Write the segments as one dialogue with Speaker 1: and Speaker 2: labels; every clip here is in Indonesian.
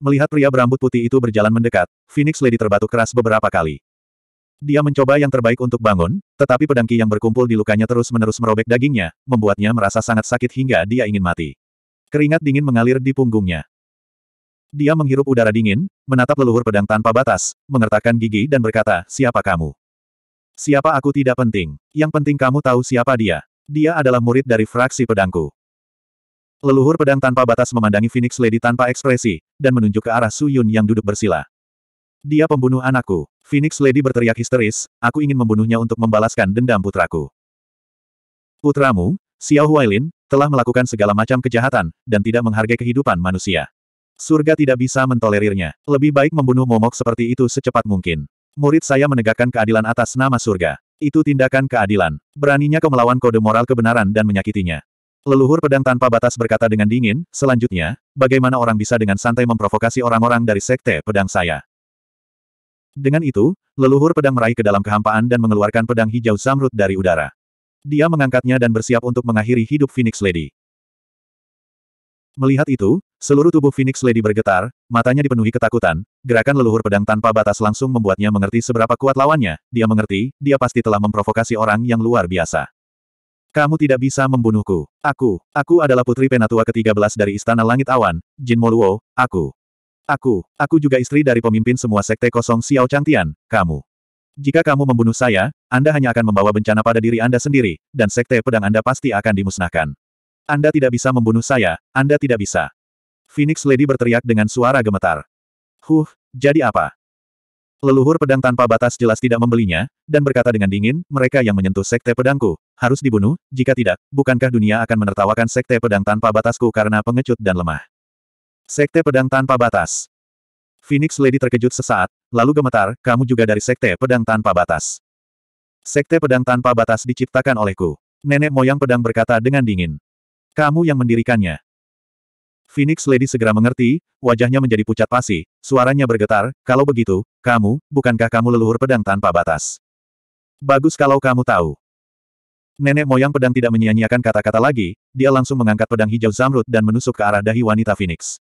Speaker 1: Melihat pria berambut putih itu berjalan mendekat, Phoenix Lady terbatuk keras beberapa kali. Dia mencoba yang terbaik untuk bangun, tetapi pedang ki yang berkumpul di lukanya terus-menerus merobek dagingnya, membuatnya merasa sangat sakit hingga dia ingin mati. Keringat dingin mengalir di punggungnya. Dia menghirup udara dingin, menatap leluhur pedang tanpa batas, mengertakkan gigi dan berkata, siapa kamu? Siapa aku tidak penting. Yang penting kamu tahu siapa dia. Dia adalah murid dari fraksi pedangku. Leluhur pedang tanpa batas memandangi Phoenix Lady tanpa ekspresi, dan menunjuk ke arah Su Yun yang duduk bersila. Dia pembunuh anakku. Phoenix Lady berteriak histeris, aku ingin membunuhnya untuk membalaskan dendam putraku. Putramu, Xiao Huailin, telah melakukan segala macam kejahatan, dan tidak menghargai kehidupan manusia. Surga tidak bisa mentolerirnya. Lebih baik membunuh momok seperti itu secepat mungkin. Murid saya menegakkan keadilan atas nama surga. Itu tindakan keadilan. Beraninya kau melawan kode moral kebenaran dan menyakitinya. Leluhur pedang tanpa batas berkata dengan dingin, selanjutnya, bagaimana orang bisa dengan santai memprovokasi orang-orang dari sekte pedang saya? Dengan itu, leluhur pedang meraih ke dalam kehampaan dan mengeluarkan pedang hijau zamrud dari udara. Dia mengangkatnya dan bersiap untuk mengakhiri hidup Phoenix Lady. Melihat itu, seluruh tubuh Phoenix Lady bergetar, matanya dipenuhi ketakutan, gerakan leluhur pedang tanpa batas langsung membuatnya mengerti seberapa kuat lawannya, dia mengerti, dia pasti telah memprovokasi orang yang luar biasa. Kamu tidak bisa membunuhku. Aku, aku adalah putri penatua ke-13 dari Istana Langit Awan, Jin Moluo, aku. Aku, aku juga istri dari pemimpin semua sekte kosong Xiao Changtian, kamu. Jika kamu membunuh saya, Anda hanya akan membawa bencana pada diri Anda sendiri, dan sekte pedang Anda pasti akan dimusnahkan. Anda tidak bisa membunuh saya, Anda tidak bisa. Phoenix Lady berteriak dengan suara gemetar. Huh, jadi apa? Leluhur pedang tanpa batas jelas tidak membelinya, dan berkata dengan dingin, mereka yang menyentuh sekte pedangku, harus dibunuh, jika tidak, bukankah dunia akan menertawakan sekte pedang tanpa batasku karena pengecut dan lemah. Sekte pedang tanpa batas. Phoenix Lady terkejut sesaat, lalu gemetar, kamu juga dari sekte pedang tanpa batas. Sekte pedang tanpa batas diciptakan olehku. Nenek moyang pedang berkata dengan dingin. Kamu yang mendirikannya. Phoenix Lady segera mengerti, wajahnya menjadi pucat pasi, suaranya bergetar, kalau begitu, kamu, bukankah kamu leluhur pedang tanpa batas? Bagus kalau kamu tahu. Nenek moyang pedang tidak menyia-nyiakan kata-kata lagi, dia langsung mengangkat pedang hijau zamrud dan menusuk ke arah dahi wanita Phoenix.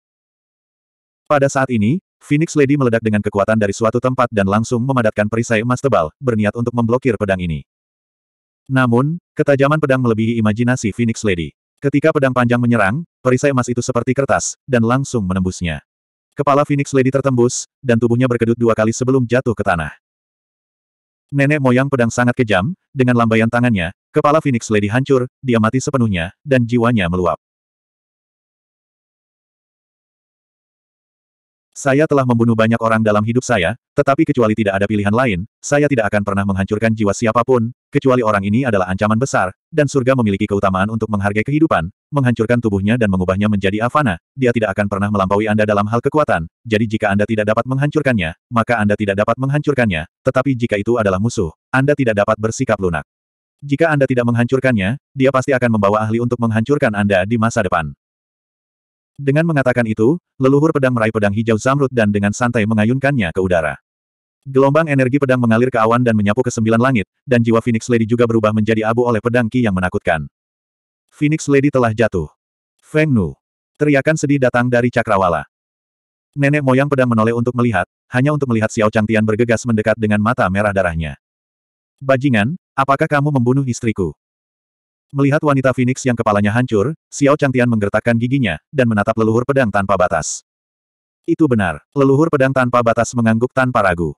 Speaker 1: Pada saat ini, Phoenix Lady meledak dengan kekuatan dari suatu tempat dan langsung memadatkan perisai emas tebal, berniat untuk memblokir pedang ini. Namun, ketajaman pedang melebihi imajinasi Phoenix Lady. Ketika pedang panjang menyerang, perisai emas itu seperti kertas, dan langsung menembusnya. Kepala Phoenix Lady tertembus, dan tubuhnya berkedut dua kali sebelum jatuh ke tanah. Nenek moyang pedang sangat kejam, dengan lambaian tangannya, kepala Phoenix Lady hancur, dia mati sepenuhnya, dan jiwanya meluap. Saya telah membunuh banyak orang dalam hidup saya, tetapi kecuali tidak ada pilihan lain, saya tidak akan pernah menghancurkan jiwa siapapun, kecuali orang ini adalah ancaman besar, dan surga memiliki keutamaan untuk menghargai kehidupan, menghancurkan tubuhnya dan mengubahnya menjadi avana, dia tidak akan pernah melampaui Anda dalam hal kekuatan, jadi jika Anda tidak dapat menghancurkannya, maka Anda tidak dapat menghancurkannya, tetapi jika itu adalah musuh, Anda tidak dapat bersikap lunak. Jika Anda tidak menghancurkannya, dia pasti akan membawa ahli untuk menghancurkan Anda di masa depan. Dengan mengatakan itu, leluhur pedang meraih pedang hijau zamrud dan dengan santai mengayunkannya ke udara. Gelombang energi pedang mengalir ke awan dan menyapu ke sembilan langit, dan jiwa Phoenix Lady juga berubah menjadi abu oleh pedang Ki yang menakutkan. Phoenix Lady telah jatuh. Feng Nu. Teriakan sedih datang dari Cakrawala. Nenek moyang pedang menoleh untuk melihat, hanya untuk melihat Xiao Changtian bergegas mendekat dengan mata merah darahnya. Bajingan, apakah kamu membunuh istriku? Melihat wanita Phoenix yang kepalanya hancur, Xiao Changtian menggertakkan giginya, dan menatap leluhur pedang tanpa batas. Itu benar, leluhur pedang tanpa batas mengangguk tanpa ragu.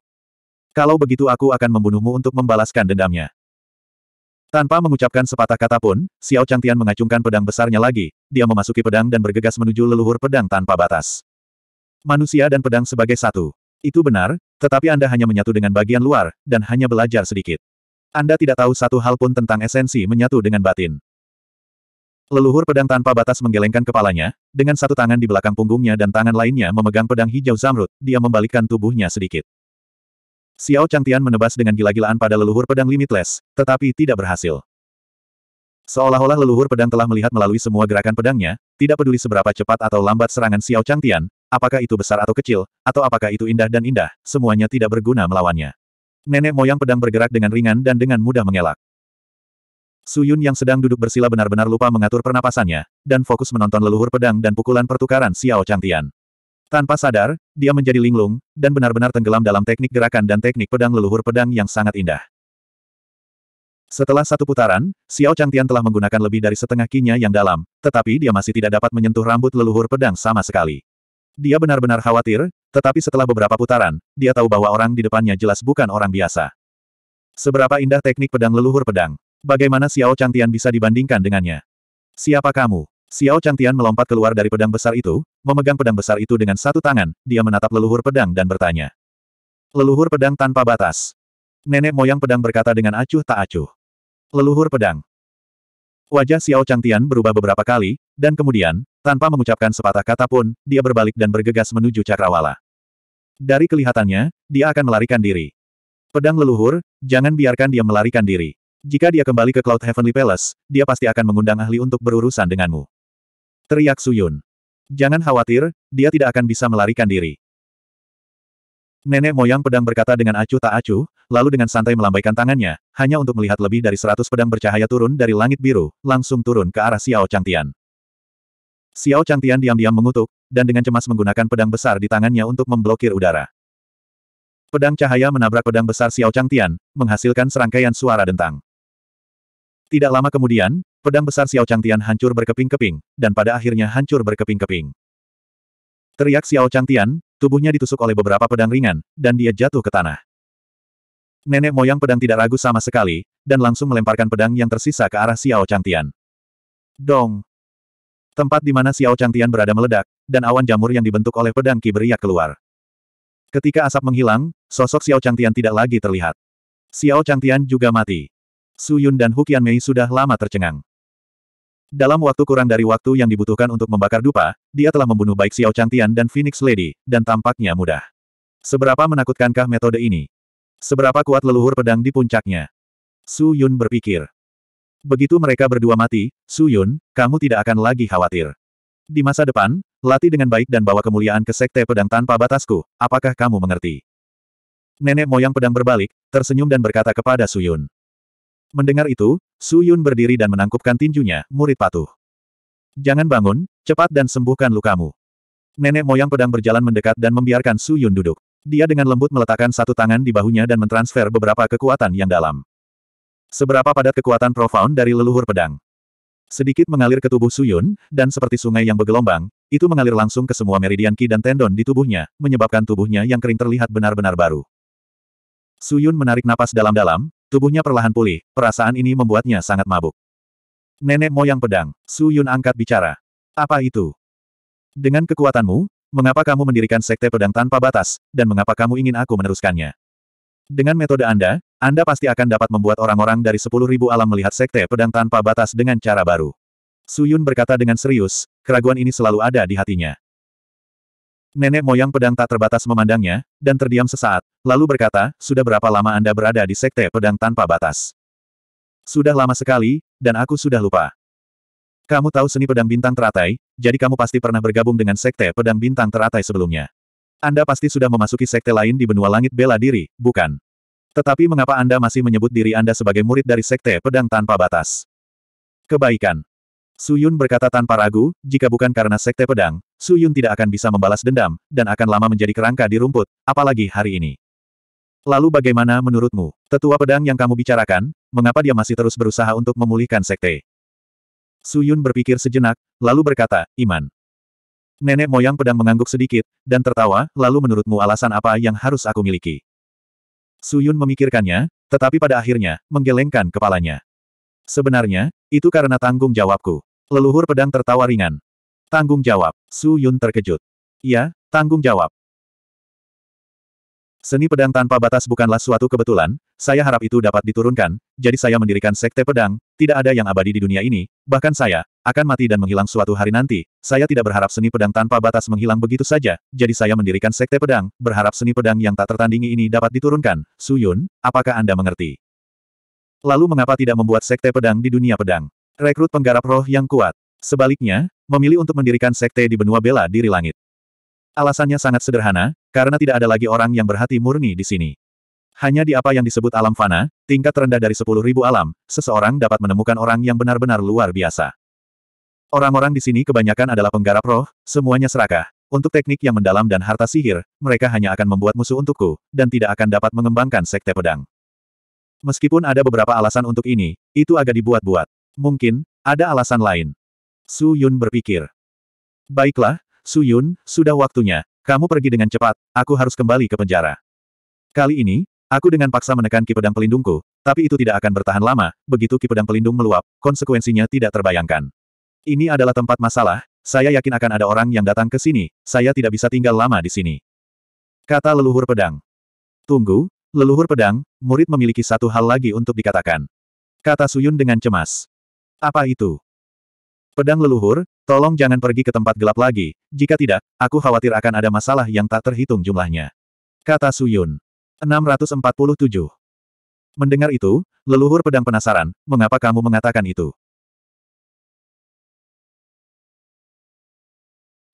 Speaker 1: Kalau begitu aku akan membunuhmu untuk membalaskan dendamnya. Tanpa mengucapkan sepatah kata pun, Xiao Changtian mengacungkan pedang besarnya lagi, dia memasuki pedang dan bergegas menuju leluhur pedang tanpa batas. Manusia dan pedang sebagai satu. Itu benar, tetapi Anda hanya menyatu dengan bagian luar, dan hanya belajar sedikit. Anda tidak tahu satu hal pun tentang esensi menyatu dengan batin. Leluhur pedang tanpa batas menggelengkan kepalanya, dengan satu tangan di belakang punggungnya dan tangan lainnya memegang pedang hijau zamrud, dia membalikkan tubuhnya sedikit. Xiao Changtian menebas dengan gila-gilaan pada leluhur pedang limitless, tetapi tidak berhasil. Seolah-olah leluhur pedang telah melihat melalui semua gerakan pedangnya, tidak peduli seberapa cepat atau lambat serangan Xiao Changtian, apakah itu besar atau kecil, atau apakah itu indah dan indah, semuanya tidak berguna melawannya. Nenek moyang pedang bergerak dengan ringan dan dengan mudah mengelak. Suyun yang sedang duduk bersila benar-benar lupa mengatur pernapasannya, dan fokus menonton leluhur pedang dan pukulan pertukaran Xiao Changtian. Tanpa sadar, dia menjadi linglung, dan benar-benar tenggelam dalam teknik gerakan dan teknik pedang leluhur pedang yang sangat indah. Setelah satu putaran, Xiao Changtian telah menggunakan lebih dari setengah kinya yang dalam, tetapi dia masih tidak dapat menyentuh rambut leluhur pedang sama sekali. Dia benar-benar khawatir, tetapi setelah beberapa putaran, dia tahu bahwa orang di depannya jelas bukan orang biasa. Seberapa indah teknik pedang leluhur pedang. Bagaimana Xiao Changtian bisa dibandingkan dengannya? Siapa kamu? Xiao Changtian melompat keluar dari pedang besar itu, memegang pedang besar itu dengan satu tangan, dia menatap leluhur pedang dan bertanya. Leluhur pedang tanpa batas. Nenek moyang pedang berkata dengan acuh tak acuh. Leluhur pedang, Wajah Xiao Changtian berubah beberapa kali, dan kemudian, tanpa mengucapkan sepatah kata pun, dia berbalik dan bergegas menuju cakrawala. Dari kelihatannya, dia akan melarikan diri. Pedang leluhur, jangan biarkan dia melarikan diri. Jika dia kembali ke Cloud Heavenly Palace, dia pasti akan mengundang ahli untuk berurusan denganmu. Teriak Suyun. Jangan khawatir, dia tidak akan bisa melarikan diri. Nenek moyang pedang berkata dengan acuh tak acuh, lalu dengan santai melambaikan tangannya, hanya untuk melihat lebih dari seratus pedang bercahaya turun dari langit biru, langsung turun ke arah Xiao Changtian. Xiao Changtian diam-diam mengutuk, dan dengan cemas menggunakan pedang besar di tangannya untuk memblokir udara. Pedang cahaya menabrak pedang besar Xiao Changtian, menghasilkan serangkaian suara dentang. Tidak lama kemudian, pedang besar Xiao Changtian hancur berkeping-keping, dan pada akhirnya hancur berkeping-keping. Teriak Xiao Changtian, tubuhnya ditusuk oleh beberapa pedang ringan, dan dia jatuh ke tanah. Nenek moyang pedang tidak ragu sama sekali, dan langsung melemparkan pedang yang tersisa ke arah Xiao Changtian. Dong! Tempat di mana Xiao Changtian berada meledak, dan awan jamur yang dibentuk oleh pedang Ki beriak keluar. Ketika asap menghilang, sosok Xiao Changtian tidak lagi terlihat. Xiao Changtian juga mati. Su Yun dan Hukian Mei sudah lama tercengang. Dalam waktu kurang dari waktu yang dibutuhkan untuk membakar dupa, dia telah membunuh baik Xiao Changtian dan Phoenix Lady, dan tampaknya mudah. Seberapa menakutkankah metode ini? Seberapa kuat leluhur pedang di puncaknya? Su Yun berpikir. Begitu mereka berdua mati, Su Yun, kamu tidak akan lagi khawatir. Di masa depan, latih dengan baik dan bawa kemuliaan ke sekte pedang tanpa batasku, apakah kamu mengerti? Nenek moyang pedang berbalik, tersenyum dan berkata kepada Su Yun. Mendengar itu, Su Yun berdiri dan menangkupkan tinjunya, murid patuh. Jangan bangun, cepat dan sembuhkan lukamu. Nenek moyang pedang berjalan mendekat dan membiarkan Su Yun duduk. Dia dengan lembut meletakkan satu tangan di bahunya dan mentransfer beberapa kekuatan yang dalam. Seberapa padat kekuatan profound dari leluhur pedang. Sedikit mengalir ke tubuh Suyun, dan seperti sungai yang bergelombang, itu mengalir langsung ke semua meridian ki dan tendon di tubuhnya, menyebabkan tubuhnya yang kering terlihat benar-benar baru. Suyun menarik napas dalam-dalam, Tubuhnya perlahan pulih, perasaan ini membuatnya sangat mabuk. Nenek moyang pedang, Su Yun angkat bicara. Apa itu? Dengan kekuatanmu, mengapa kamu mendirikan sekte pedang tanpa batas, dan mengapa kamu ingin aku meneruskannya? Dengan metode Anda, Anda pasti akan dapat membuat orang-orang dari sepuluh ribu alam melihat sekte pedang tanpa batas dengan cara baru. Su Yun berkata dengan serius, keraguan ini selalu ada di hatinya. Nenek moyang pedang tak terbatas memandangnya, dan terdiam sesaat, lalu berkata, sudah berapa lama Anda berada di sekte pedang tanpa batas? Sudah lama sekali, dan aku sudah lupa. Kamu tahu seni pedang bintang teratai, jadi kamu pasti pernah bergabung dengan sekte pedang bintang teratai sebelumnya. Anda pasti sudah memasuki sekte lain di benua langit bela diri, bukan? Tetapi mengapa Anda masih menyebut diri Anda sebagai murid dari sekte pedang tanpa batas? Kebaikan. Suyun berkata tanpa ragu, jika bukan karena sekte pedang, Suyun tidak akan bisa membalas dendam, dan akan lama menjadi kerangka di rumput, apalagi hari ini. Lalu bagaimana menurutmu, tetua pedang yang kamu bicarakan, mengapa dia masih terus berusaha untuk memulihkan sekte? Suyun berpikir sejenak, lalu berkata, Iman. Nenek moyang pedang mengangguk sedikit, dan tertawa, lalu menurutmu alasan apa yang harus aku miliki? Suyun memikirkannya, tetapi pada akhirnya, menggelengkan kepalanya. Sebenarnya, itu karena tanggung jawabku. Leluhur pedang tertawa ringan. Tanggung jawab, Su Yun terkejut. Ya, tanggung jawab. Seni pedang tanpa batas bukanlah suatu kebetulan, saya harap itu dapat diturunkan, jadi saya mendirikan sekte pedang, tidak ada yang abadi di dunia ini, bahkan saya, akan mati dan menghilang suatu hari nanti, saya tidak berharap seni pedang tanpa batas menghilang begitu saja, jadi saya mendirikan sekte pedang, berharap seni pedang yang tak tertandingi ini dapat diturunkan, Suyun, apakah Anda mengerti? Lalu mengapa tidak membuat sekte pedang di dunia pedang? Rekrut penggarap roh yang kuat. Sebaliknya, memilih untuk mendirikan sekte di benua bela diri langit. Alasannya sangat sederhana, karena tidak ada lagi orang yang berhati murni di sini. Hanya di apa yang disebut alam fana, tingkat terendah dari 10.000 alam, seseorang dapat menemukan orang yang benar-benar luar biasa. Orang-orang di sini kebanyakan adalah penggarap roh, semuanya serakah, untuk teknik yang mendalam dan harta sihir, mereka hanya akan membuat musuh untukku, dan tidak akan dapat mengembangkan sekte pedang. Meskipun ada beberapa alasan untuk ini, itu agak dibuat-buat. Mungkin, ada alasan lain. Su Yun berpikir. Baiklah, Su Yun, sudah waktunya. Kamu pergi dengan cepat, aku harus kembali ke penjara. Kali ini, aku dengan paksa menekan kipedang pelindungku, tapi itu tidak akan bertahan lama, begitu kipedang pelindung meluap, konsekuensinya tidak terbayangkan. Ini adalah tempat masalah, saya yakin akan ada orang yang datang ke sini, saya tidak bisa tinggal lama di sini. Kata leluhur pedang. Tunggu, Leluhur pedang, murid memiliki satu hal lagi untuk dikatakan. Kata Suyun dengan cemas. Apa itu? Pedang leluhur, tolong jangan pergi ke tempat gelap lagi, jika tidak, aku khawatir akan ada masalah yang tak terhitung jumlahnya. Kata Suyun. 647. Mendengar itu, leluhur pedang penasaran, mengapa kamu mengatakan itu?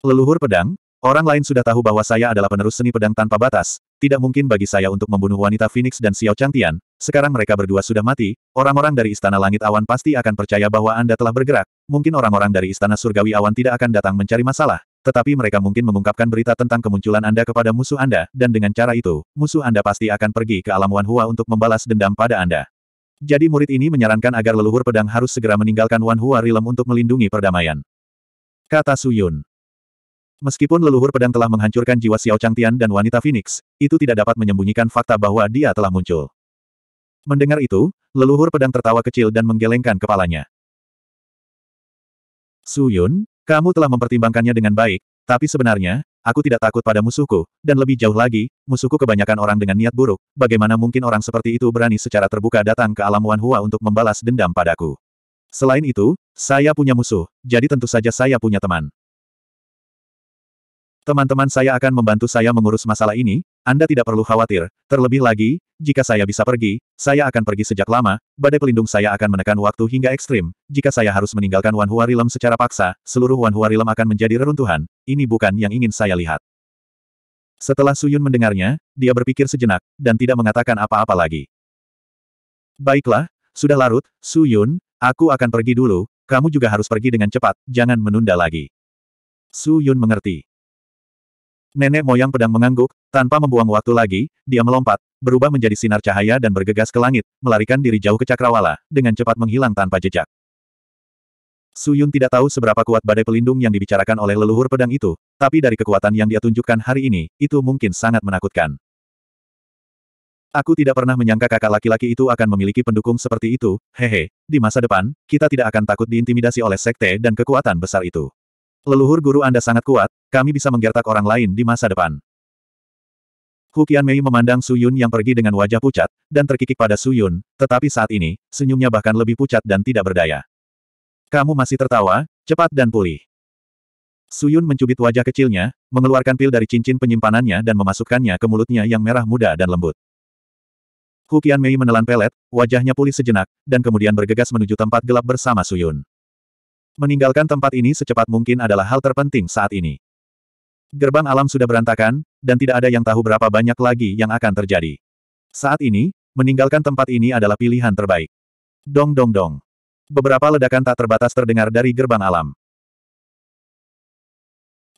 Speaker 1: Leluhur pedang, Orang lain sudah tahu bahwa saya adalah penerus seni pedang tanpa batas, tidak mungkin bagi saya untuk membunuh wanita Phoenix dan Xiao Changtian, sekarang mereka berdua sudah mati, orang-orang dari Istana Langit Awan pasti akan percaya bahwa Anda telah bergerak, mungkin orang-orang dari Istana Surgawi Awan tidak akan datang mencari masalah, tetapi mereka mungkin mengungkapkan berita tentang kemunculan Anda kepada musuh Anda, dan dengan cara itu, musuh Anda pasti akan pergi ke alam Hua untuk membalas dendam pada Anda. Jadi murid ini menyarankan agar leluhur pedang harus segera meninggalkan Wan Hua Rilem untuk melindungi perdamaian. Kata Suyun. Meskipun leluhur pedang telah menghancurkan jiwa Xiao Changtian dan wanita Phoenix, itu tidak dapat menyembunyikan fakta bahwa dia telah muncul. Mendengar itu, leluhur pedang tertawa kecil dan menggelengkan kepalanya. Su Yun, kamu telah mempertimbangkannya dengan baik, tapi sebenarnya, aku tidak takut pada musuhku, dan lebih jauh lagi, musuhku kebanyakan orang dengan niat buruk, bagaimana mungkin orang seperti itu berani secara terbuka datang ke alam Wanhua untuk membalas dendam padaku. Selain itu, saya punya musuh, jadi tentu saja saya punya teman. Teman-teman saya akan membantu saya mengurus masalah ini, Anda tidak perlu khawatir. Terlebih lagi, jika saya bisa pergi, saya akan pergi sejak lama, badai pelindung saya akan menekan waktu hingga ekstrim. Jika saya harus meninggalkan Wan Hua Rilem secara paksa, seluruh Wan Hua Rilem akan menjadi reruntuhan. Ini bukan yang ingin saya lihat. Setelah Suyun mendengarnya, dia berpikir sejenak, dan tidak mengatakan apa-apa lagi. Baiklah, sudah larut, Suyun, aku akan pergi dulu, kamu juga harus pergi dengan cepat, jangan menunda lagi. Su Yun mengerti. Nenek moyang pedang mengangguk, tanpa membuang waktu lagi, dia melompat, berubah menjadi sinar cahaya dan bergegas ke langit, melarikan diri jauh ke cakrawala, dengan cepat menghilang tanpa jejak. Suyun tidak tahu seberapa kuat badai pelindung yang dibicarakan oleh leluhur pedang itu, tapi dari kekuatan yang dia tunjukkan hari ini, itu mungkin sangat menakutkan. Aku tidak pernah menyangka kakak laki-laki itu akan memiliki pendukung seperti itu, hehe, di masa depan, kita tidak akan takut diintimidasi oleh sekte dan kekuatan besar itu. Leluhur guru Anda sangat kuat, kami bisa menggertak orang lain di masa depan. Hu Qianmei memandang Su Yun yang pergi dengan wajah pucat, dan terkikik pada Su Yun, tetapi saat ini, senyumnya bahkan lebih pucat dan tidak berdaya. Kamu masih tertawa, cepat dan pulih. Su Yun mencubit wajah kecilnya, mengeluarkan pil dari cincin penyimpanannya dan memasukkannya ke mulutnya yang merah muda dan lembut. Hu Qianmei menelan pelet, wajahnya pulih sejenak, dan kemudian bergegas menuju tempat gelap bersama Su Yun. Meninggalkan tempat ini secepat mungkin adalah hal terpenting saat ini. Gerbang alam sudah berantakan, dan tidak ada yang tahu berapa banyak lagi yang akan terjadi. Saat ini, meninggalkan tempat ini adalah pilihan terbaik. Dong dong dong. Beberapa ledakan tak terbatas terdengar dari gerbang alam.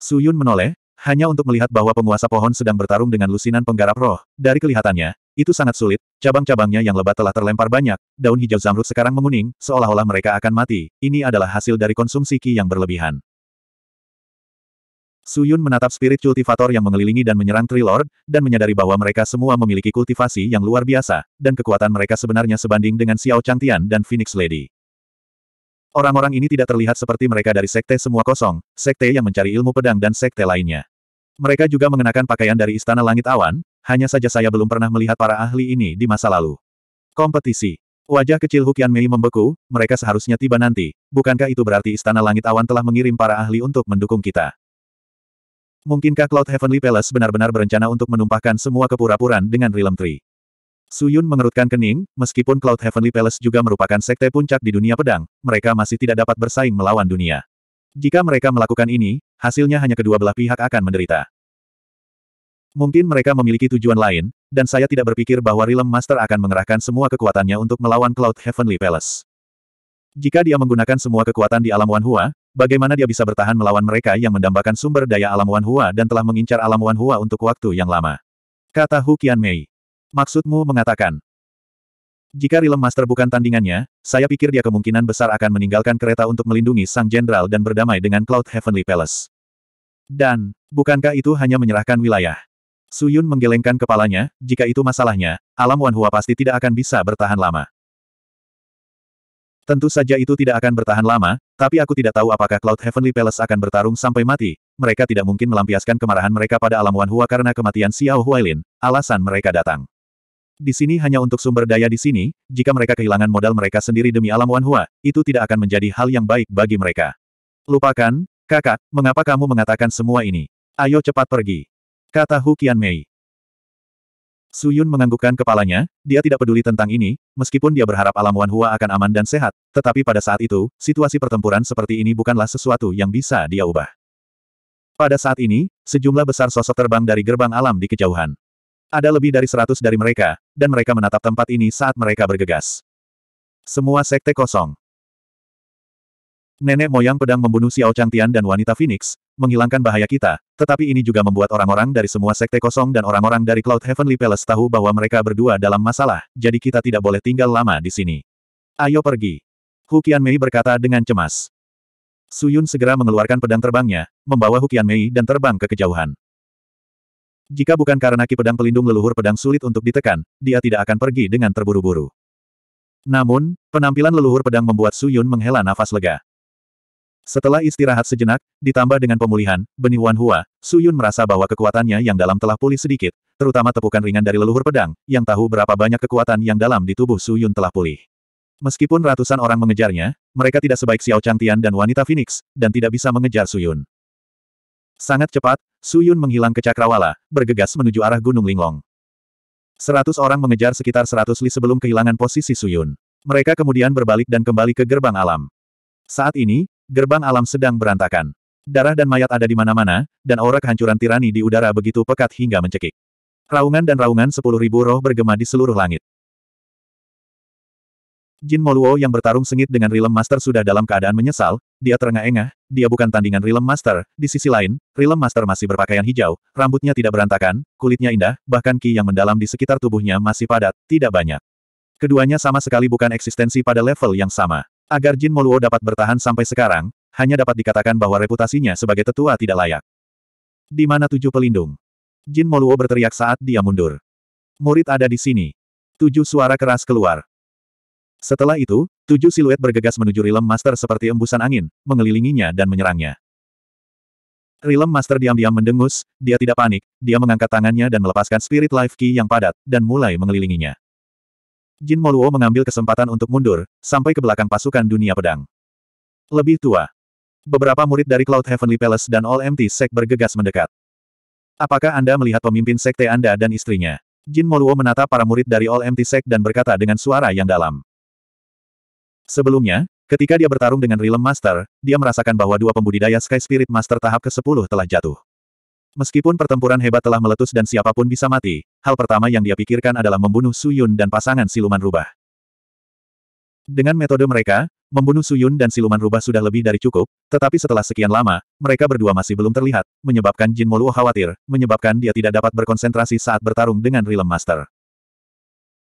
Speaker 1: Suyun menoleh, hanya untuk melihat bahwa penguasa pohon sedang bertarung dengan lusinan penggarap roh, dari kelihatannya, itu sangat sulit, cabang-cabangnya yang lebat telah terlempar banyak, daun hijau zamrud sekarang menguning, seolah-olah mereka akan mati, ini adalah hasil dari konsumsi ki yang berlebihan. Suyun menatap spirit kultivator yang mengelilingi dan menyerang Trilord, dan menyadari bahwa mereka semua memiliki kultivasi yang luar biasa, dan kekuatan mereka sebenarnya sebanding dengan Xiao Changtian dan Phoenix Lady. Orang-orang ini tidak terlihat seperti mereka dari sekte semua kosong, sekte yang mencari ilmu pedang dan sekte lainnya. Mereka juga mengenakan pakaian dari Istana Langit Awan, hanya saja saya belum pernah melihat para ahli ini di masa lalu. Kompetisi. Wajah kecil Hukian Mei membeku, mereka seharusnya tiba nanti, bukankah itu berarti Istana Langit Awan telah mengirim para ahli untuk mendukung kita? Mungkinkah Cloud Heavenly Palace benar-benar berencana untuk menumpahkan semua kepura-puran dengan Realm Tree? Suyun mengerutkan kening, meskipun Cloud Heavenly Palace juga merupakan sekte puncak di dunia pedang, mereka masih tidak dapat bersaing melawan dunia. Jika mereka melakukan ini, hasilnya hanya kedua belah pihak akan menderita. Mungkin mereka memiliki tujuan lain, dan saya tidak berpikir bahwa Realm Master akan mengerahkan semua kekuatannya untuk melawan Cloud Heavenly Palace. Jika dia menggunakan semua kekuatan di alam Wan Hua, bagaimana dia bisa bertahan melawan mereka yang mendambakan sumber daya alam Wan Hua dan telah mengincar alam Wan Hua untuk waktu yang lama? Kata Hu Qian Mei. Maksudmu mengatakan, jika Realm Master bukan tandingannya, saya pikir dia kemungkinan besar akan meninggalkan kereta untuk melindungi Sang Jenderal dan berdamai dengan Cloud Heavenly Palace. Dan, bukankah itu hanya menyerahkan wilayah? Suyun menggelengkan kepalanya, jika itu masalahnya, alam Wanhua pasti tidak akan bisa bertahan lama. Tentu saja itu tidak akan bertahan lama, tapi aku tidak tahu apakah Cloud Heavenly Palace akan bertarung sampai mati. Mereka tidak mungkin melampiaskan kemarahan mereka pada alam Wanhua karena kematian Xiao Huailin, alasan mereka datang. Di sini hanya untuk sumber daya di sini, jika mereka kehilangan modal mereka sendiri demi alam Wanhua, itu tidak akan menjadi hal yang baik bagi mereka. Lupakan, kakak, mengapa kamu mengatakan semua ini? Ayo cepat pergi kata Hu Qianmei. Yun menganggukkan kepalanya, dia tidak peduli tentang ini, meskipun dia berharap alam Wan Hua akan aman dan sehat, tetapi pada saat itu, situasi pertempuran seperti ini bukanlah sesuatu yang bisa dia ubah. Pada saat ini, sejumlah besar sosok terbang dari gerbang alam di kejauhan. Ada lebih dari seratus dari mereka, dan mereka menatap tempat ini saat mereka bergegas. Semua sekte kosong. Nenek moyang pedang membunuh Xiao Changtian dan wanita Phoenix, menghilangkan bahaya kita, tetapi ini juga membuat orang-orang dari semua sekte kosong dan orang-orang dari Cloud Heavenly Palace tahu bahwa mereka berdua dalam masalah, jadi kita tidak boleh tinggal lama di sini. Ayo pergi. Hukian Mei berkata dengan cemas. Su Yun segera mengeluarkan pedang terbangnya, membawa Hukian Mei dan terbang ke kejauhan. Jika bukan karena ki pedang pelindung leluhur pedang sulit untuk ditekan, dia tidak akan pergi dengan terburu-buru. Namun, penampilan leluhur pedang membuat Su Yun menghela nafas lega. Setelah istirahat sejenak, ditambah dengan pemulihan, benih Wan Hua, Su Yun merasa bahwa kekuatannya yang dalam telah pulih sedikit, terutama tepukan ringan dari leluhur pedang, yang tahu berapa banyak kekuatan yang dalam di tubuh Su Yun telah pulih. Meskipun ratusan orang mengejarnya, mereka tidak sebaik Xiao Changtian dan wanita Phoenix, dan tidak bisa mengejar Su Yun. Sangat cepat, Su Yun menghilang ke Cakrawala, bergegas menuju arah Gunung Linglong. Seratus orang mengejar sekitar seratus li sebelum kehilangan posisi Su Yun. Mereka kemudian berbalik dan kembali ke gerbang alam. Saat ini, Gerbang alam sedang berantakan. Darah dan mayat ada di mana-mana, dan aura kehancuran tirani di udara begitu pekat hingga mencekik. Raungan dan raungan sepuluh ribu roh bergema di seluruh langit. Jin Moluo yang bertarung sengit dengan Realm Master sudah dalam keadaan menyesal, dia terengah-engah, dia bukan tandingan Realm Master, di sisi lain, Realm Master masih berpakaian hijau, rambutnya tidak berantakan, kulitnya indah, bahkan ki yang mendalam di sekitar tubuhnya masih padat, tidak banyak. Keduanya sama sekali bukan eksistensi pada level yang sama. Agar Jin Moluo dapat bertahan sampai sekarang, hanya dapat dikatakan bahwa reputasinya sebagai tetua tidak layak. Di mana tujuh pelindung? Jin Moluo berteriak saat dia mundur. Murid ada di sini. Tujuh suara keras keluar. Setelah itu, tujuh siluet bergegas menuju Rillem Master seperti embusan angin, mengelilinginya dan menyerangnya. Rillem Master diam-diam mendengus, dia tidak panik, dia mengangkat tangannya dan melepaskan Spirit Life Key yang padat, dan mulai mengelilinginya. Jin Moluo mengambil kesempatan untuk mundur, sampai ke belakang pasukan dunia pedang. Lebih tua. Beberapa murid dari Cloud Heavenly Palace dan All Empty Sek bergegas mendekat. Apakah Anda melihat pemimpin sekte Anda dan istrinya? Jin Moluo menata para murid dari All Empty Sek dan berkata dengan suara yang dalam. Sebelumnya, ketika dia bertarung dengan Realm Master, dia merasakan bahwa dua pembudidaya Sky Spirit Master tahap ke-10 telah jatuh. Meskipun pertempuran hebat telah meletus dan siapapun bisa mati, hal pertama yang dia pikirkan adalah membunuh Suyun dan pasangan siluman rubah. Dengan metode mereka, membunuh Suyun dan siluman rubah sudah lebih dari cukup, tetapi setelah sekian lama, mereka berdua masih belum terlihat, menyebabkan Jin Moluo khawatir, menyebabkan dia tidak dapat berkonsentrasi saat bertarung dengan Realm Master.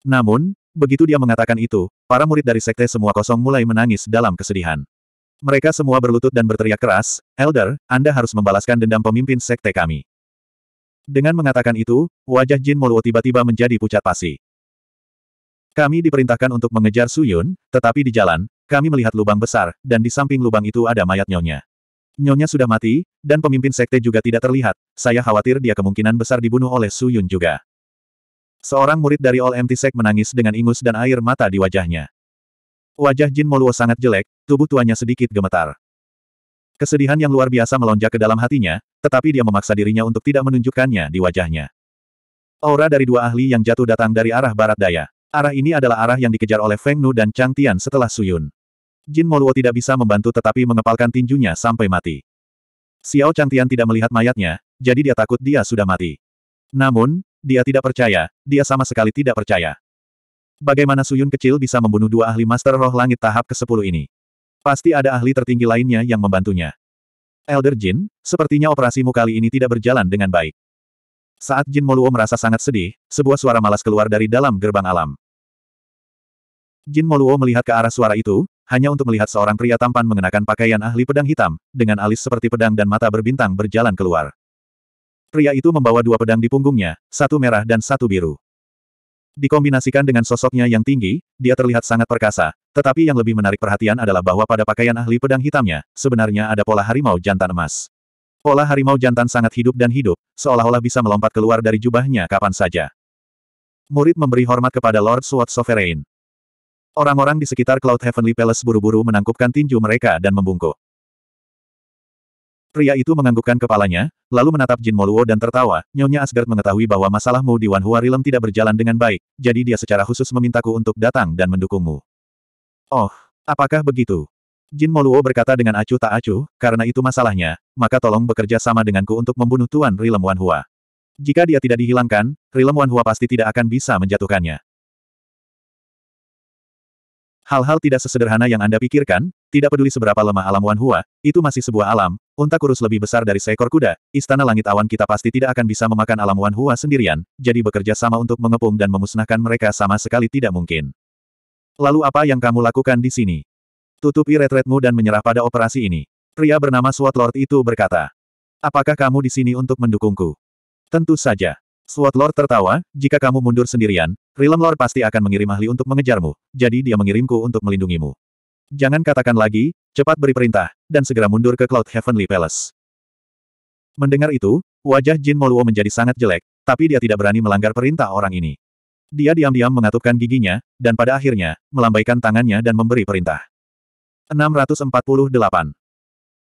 Speaker 1: Namun, begitu dia mengatakan itu, para murid dari sekte semua kosong mulai menangis dalam kesedihan. Mereka semua berlutut dan berteriak keras, Elder, Anda harus membalaskan dendam pemimpin sekte kami. Dengan mengatakan itu, wajah Jin Moluo tiba-tiba menjadi pucat pasi. Kami diperintahkan untuk mengejar Suyun, tetapi di jalan, kami melihat lubang besar, dan di samping lubang itu ada mayat Nyonya. Nyonya sudah mati, dan pemimpin sekte juga tidak terlihat, saya khawatir dia kemungkinan besar dibunuh oleh Suyun juga. Seorang murid dari All Empty Sek menangis dengan ingus dan air mata di wajahnya. Wajah Jin Moluo sangat jelek, Tubuh tuanya sedikit gemetar. Kesedihan yang luar biasa melonjak ke dalam hatinya, tetapi dia memaksa dirinya untuk tidak menunjukkannya di wajahnya. Aura dari dua ahli yang jatuh datang dari arah barat daya. Arah ini adalah arah yang dikejar oleh Feng Nu dan Chang Tian setelah Suyun. Jin Moluo tidak bisa membantu tetapi mengepalkan tinjunya sampai mati. Xiao Chang Tian tidak melihat mayatnya, jadi dia takut dia sudah mati. Namun, dia tidak percaya, dia sama sekali tidak percaya. Bagaimana Suyun kecil bisa membunuh dua ahli master roh langit tahap ke-10 ini? Pasti ada ahli tertinggi lainnya yang membantunya. Elder Jin, sepertinya operasimu kali ini tidak berjalan dengan baik. Saat Jin Moluo merasa sangat sedih, sebuah suara malas keluar dari dalam gerbang alam. Jin Moluo melihat ke arah suara itu, hanya untuk melihat seorang pria tampan mengenakan pakaian ahli pedang hitam, dengan alis seperti pedang dan mata berbintang berjalan keluar. Pria itu membawa dua pedang di punggungnya, satu merah dan satu biru. Dikombinasikan dengan sosoknya yang tinggi, dia terlihat sangat perkasa, tetapi yang lebih menarik perhatian adalah bahwa pada pakaian ahli pedang hitamnya, sebenarnya ada pola harimau jantan emas. Pola harimau jantan sangat hidup dan hidup, seolah-olah bisa melompat keluar dari jubahnya kapan saja. Murid memberi hormat kepada Lord Sword Sovereign. Orang-orang di sekitar Cloud Heavenly Palace buru-buru menangkupkan tinju mereka dan membungkuk. Pria itu menganggukkan kepalanya, lalu menatap Jin Moluo dan tertawa, Nyonya Asgard mengetahui bahwa masalahmu di Wanhua Realm tidak berjalan dengan baik, jadi dia secara khusus memintaku untuk datang dan mendukungmu. Oh, apakah begitu? Jin Moluo berkata dengan acuh tak acuh, karena itu masalahnya, maka tolong bekerja sama denganku untuk membunuh Tuan Rilem Hua. Jika dia tidak dihilangkan, Rilem Hua pasti tidak akan bisa menjatuhkannya. Hal-hal tidak sesederhana yang Anda pikirkan, tidak peduli seberapa lemah alam Hua, itu masih sebuah alam, unta kurus lebih besar dari seekor kuda, istana langit awan kita pasti tidak akan bisa memakan alam Hua sendirian, jadi bekerja sama untuk mengepung dan memusnahkan mereka sama sekali tidak mungkin. Lalu apa yang kamu lakukan di sini? Tutupi retretmu dan menyerah pada operasi ini. Pria bernama SWAT Lord itu berkata. Apakah kamu di sini untuk mendukungku? Tentu saja. SWAT Lord tertawa, jika kamu mundur sendirian, Realm Lord pasti akan mengirim ahli untuk mengejarmu, jadi dia mengirimku untuk melindungimu. Jangan katakan lagi, cepat beri perintah, dan segera mundur ke Cloud Heavenly Palace. Mendengar itu, wajah Jin Moluo menjadi sangat jelek, tapi dia tidak berani melanggar perintah orang ini. Dia diam-diam mengatupkan giginya, dan pada akhirnya, melambaikan tangannya dan memberi perintah. 648.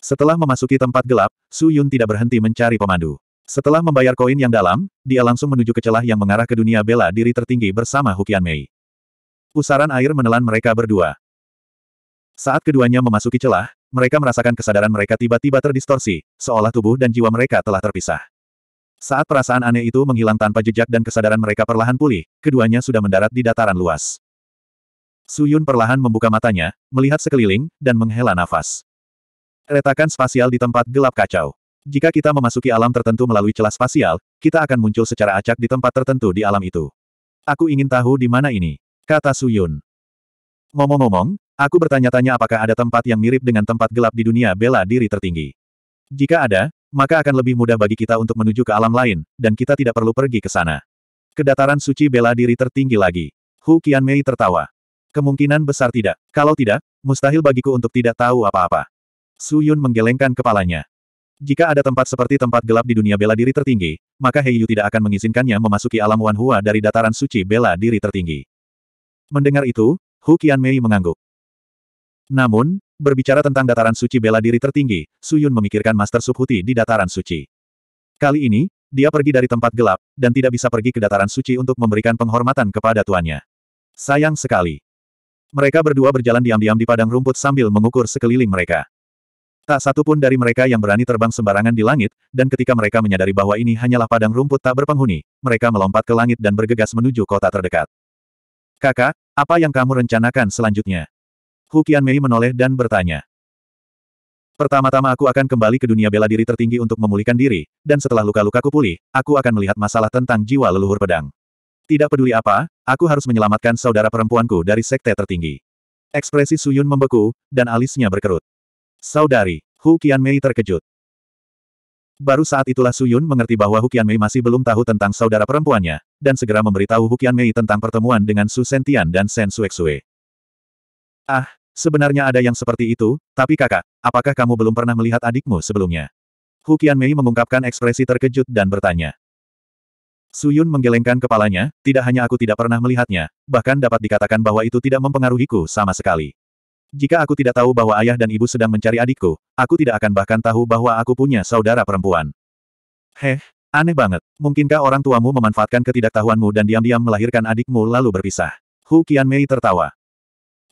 Speaker 1: Setelah memasuki tempat gelap, Su Yun tidak berhenti mencari pemandu. Setelah membayar koin yang dalam, dia langsung menuju ke celah yang mengarah ke dunia bela diri tertinggi bersama Hukian Mei. Pusaran air menelan mereka berdua. Saat keduanya memasuki celah, mereka merasakan kesadaran mereka tiba-tiba terdistorsi, seolah tubuh dan jiwa mereka telah terpisah. Saat perasaan aneh itu menghilang tanpa jejak dan kesadaran mereka perlahan pulih, keduanya sudah mendarat di dataran luas. Suyun perlahan membuka matanya, melihat sekeliling, dan menghela nafas. Retakan spasial di tempat gelap kacau. Jika kita memasuki alam tertentu melalui celah spasial, kita akan muncul secara acak di tempat tertentu di alam itu. Aku ingin tahu di mana ini, kata Suyun. Ngomong-ngomong, aku bertanya-tanya apakah ada tempat yang mirip dengan tempat gelap di dunia bela diri tertinggi. Jika ada, maka akan lebih mudah bagi kita untuk menuju ke alam lain, dan kita tidak perlu pergi ke sana. Kedataran suci bela diri tertinggi lagi. Hu Mei tertawa. Kemungkinan besar tidak. Kalau tidak, mustahil bagiku untuk tidak tahu apa-apa. Su Yun menggelengkan kepalanya. Jika ada tempat seperti tempat gelap di dunia bela diri tertinggi, maka Hei Yu tidak akan mengizinkannya memasuki alam Wanhua dari dataran suci bela diri tertinggi. Mendengar itu, Hu Mei mengangguk. Namun, Berbicara tentang dataran suci bela diri tertinggi, Yun memikirkan Master Subhuti di dataran suci. Kali ini, dia pergi dari tempat gelap, dan tidak bisa pergi ke dataran suci untuk memberikan penghormatan kepada tuannya. Sayang sekali. Mereka berdua berjalan diam-diam di padang rumput sambil mengukur sekeliling mereka. Tak satu pun dari mereka yang berani terbang sembarangan di langit, dan ketika mereka menyadari bahwa ini hanyalah padang rumput tak berpenghuni, mereka melompat ke langit dan bergegas menuju kota terdekat. Kakak, apa yang kamu rencanakan selanjutnya? Hu Qianmei menoleh dan bertanya. Pertama-tama aku akan kembali ke dunia bela diri tertinggi untuk memulihkan diri, dan setelah luka-lukaku pulih, aku akan melihat masalah tentang jiwa leluhur pedang. Tidak peduli apa, aku harus menyelamatkan saudara perempuanku dari sekte tertinggi. Ekspresi Suyun membeku, dan alisnya berkerut. Saudari, Hu Qianmei terkejut. Baru saat itulah Suyun mengerti bahwa Hu Qianmei masih belum tahu tentang saudara perempuannya, dan segera memberitahu Hu Qianmei tentang pertemuan dengan Su Sentian dan Sen Suexue. Ah, Sebenarnya ada yang seperti itu, tapi kakak, apakah kamu belum pernah melihat adikmu sebelumnya? Hu Mei mengungkapkan ekspresi terkejut dan bertanya. Suyun menggelengkan kepalanya, tidak hanya aku tidak pernah melihatnya, bahkan dapat dikatakan bahwa itu tidak mempengaruhiku sama sekali. Jika aku tidak tahu bahwa ayah dan ibu sedang mencari adikku, aku tidak akan bahkan tahu bahwa aku punya saudara perempuan. Heh, aneh banget. Mungkinkah orang tuamu memanfaatkan ketidaktahuanmu dan diam-diam melahirkan adikmu lalu berpisah? Hu Qianmei tertawa.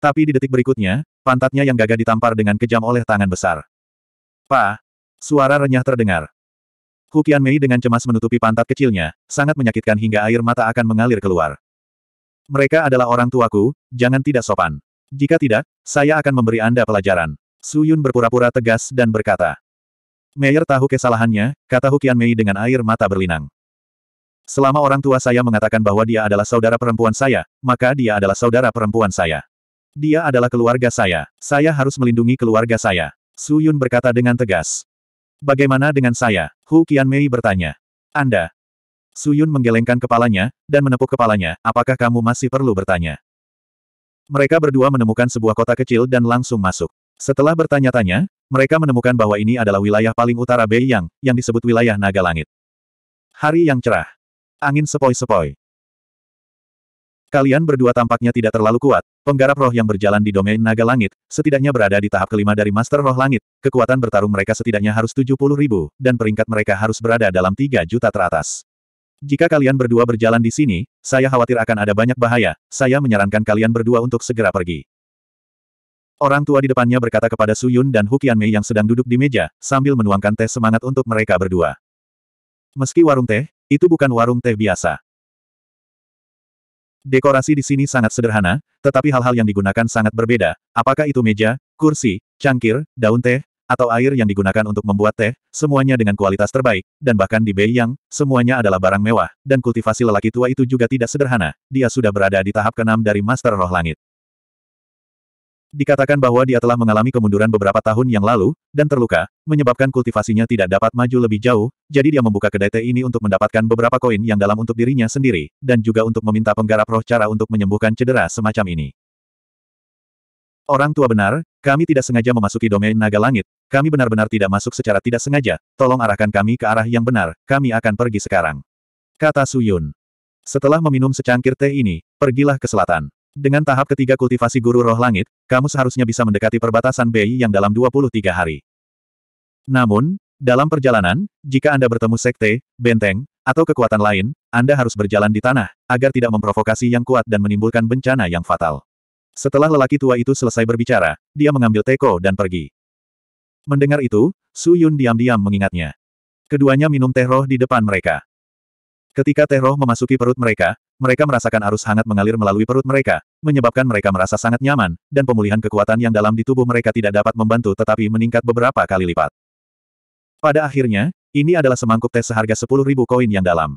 Speaker 1: Tapi di detik berikutnya, pantatnya yang gagah ditampar dengan kejam oleh tangan besar. Pa! Suara renyah terdengar. Hukian Mei dengan cemas menutupi pantat kecilnya, sangat menyakitkan hingga air mata akan mengalir keluar. Mereka adalah orang tuaku, jangan tidak sopan. Jika tidak, saya akan memberi Anda pelajaran. Su Yun berpura-pura tegas dan berkata. Mayor tahu kesalahannya, kata Hukian Mei dengan air mata berlinang. Selama orang tua saya mengatakan bahwa dia adalah saudara perempuan saya, maka dia adalah saudara perempuan saya. Dia adalah keluarga saya. Saya harus melindungi keluarga saya. Su Yun berkata dengan tegas. Bagaimana dengan saya? Hu Mei bertanya. Anda. Su Yun menggelengkan kepalanya, dan menepuk kepalanya, apakah kamu masih perlu bertanya? Mereka berdua menemukan sebuah kota kecil dan langsung masuk. Setelah bertanya-tanya, mereka menemukan bahwa ini adalah wilayah paling utara Beiyang, yang disebut wilayah naga langit. Hari yang cerah. Angin sepoi-sepoi. Kalian berdua tampaknya tidak terlalu kuat, penggarap roh yang berjalan di domain naga langit, setidaknya berada di tahap kelima dari Master Roh Langit, kekuatan bertarung mereka setidaknya harus 70 ribu, dan peringkat mereka harus berada dalam 3 juta teratas. Jika kalian berdua berjalan di sini, saya khawatir akan ada banyak bahaya, saya menyarankan kalian berdua untuk segera pergi. Orang tua di depannya berkata kepada Su Yun dan Mei yang sedang duduk di meja, sambil menuangkan teh semangat untuk mereka berdua. Meski warung teh, itu bukan warung teh biasa. Dekorasi di sini sangat sederhana, tetapi hal-hal yang digunakan sangat berbeda. Apakah itu meja, kursi, cangkir, daun teh, atau air yang digunakan untuk membuat teh, semuanya dengan kualitas terbaik, dan bahkan di Bei Yang, semuanya adalah barang mewah, dan kultivasi lelaki tua itu juga tidak sederhana, dia sudah berada di tahap keenam dari Master Roh Langit. Dikatakan bahwa dia telah mengalami kemunduran beberapa tahun yang lalu, dan terluka, menyebabkan kultivasinya tidak dapat maju lebih jauh, jadi dia membuka kedai teh ini untuk mendapatkan beberapa koin yang dalam untuk dirinya sendiri, dan juga untuk meminta penggarap roh cara untuk menyembuhkan cedera semacam ini. Orang tua benar, kami tidak sengaja memasuki domain naga langit, kami benar-benar tidak masuk secara tidak sengaja, tolong arahkan kami ke arah yang benar, kami akan pergi sekarang. Kata Suyun. Setelah meminum secangkir teh ini, pergilah ke selatan. Dengan tahap ketiga kultivasi guru roh langit, kamu seharusnya bisa mendekati perbatasan Bei yang dalam 23 hari. Namun, dalam perjalanan, jika Anda bertemu sekte, benteng, atau kekuatan lain, Anda harus berjalan di tanah, agar tidak memprovokasi yang kuat dan menimbulkan bencana yang fatal. Setelah lelaki tua itu selesai berbicara, dia mengambil teko dan pergi. Mendengar itu, Su Yun diam-diam mengingatnya. Keduanya minum teh roh di depan mereka. Ketika teh roh memasuki perut mereka, mereka merasakan arus hangat mengalir melalui perut mereka, menyebabkan mereka merasa sangat nyaman, dan pemulihan kekuatan yang dalam di tubuh mereka tidak dapat membantu tetapi meningkat beberapa kali lipat. Pada akhirnya, ini adalah semangkuk teh seharga 10.000 koin yang dalam.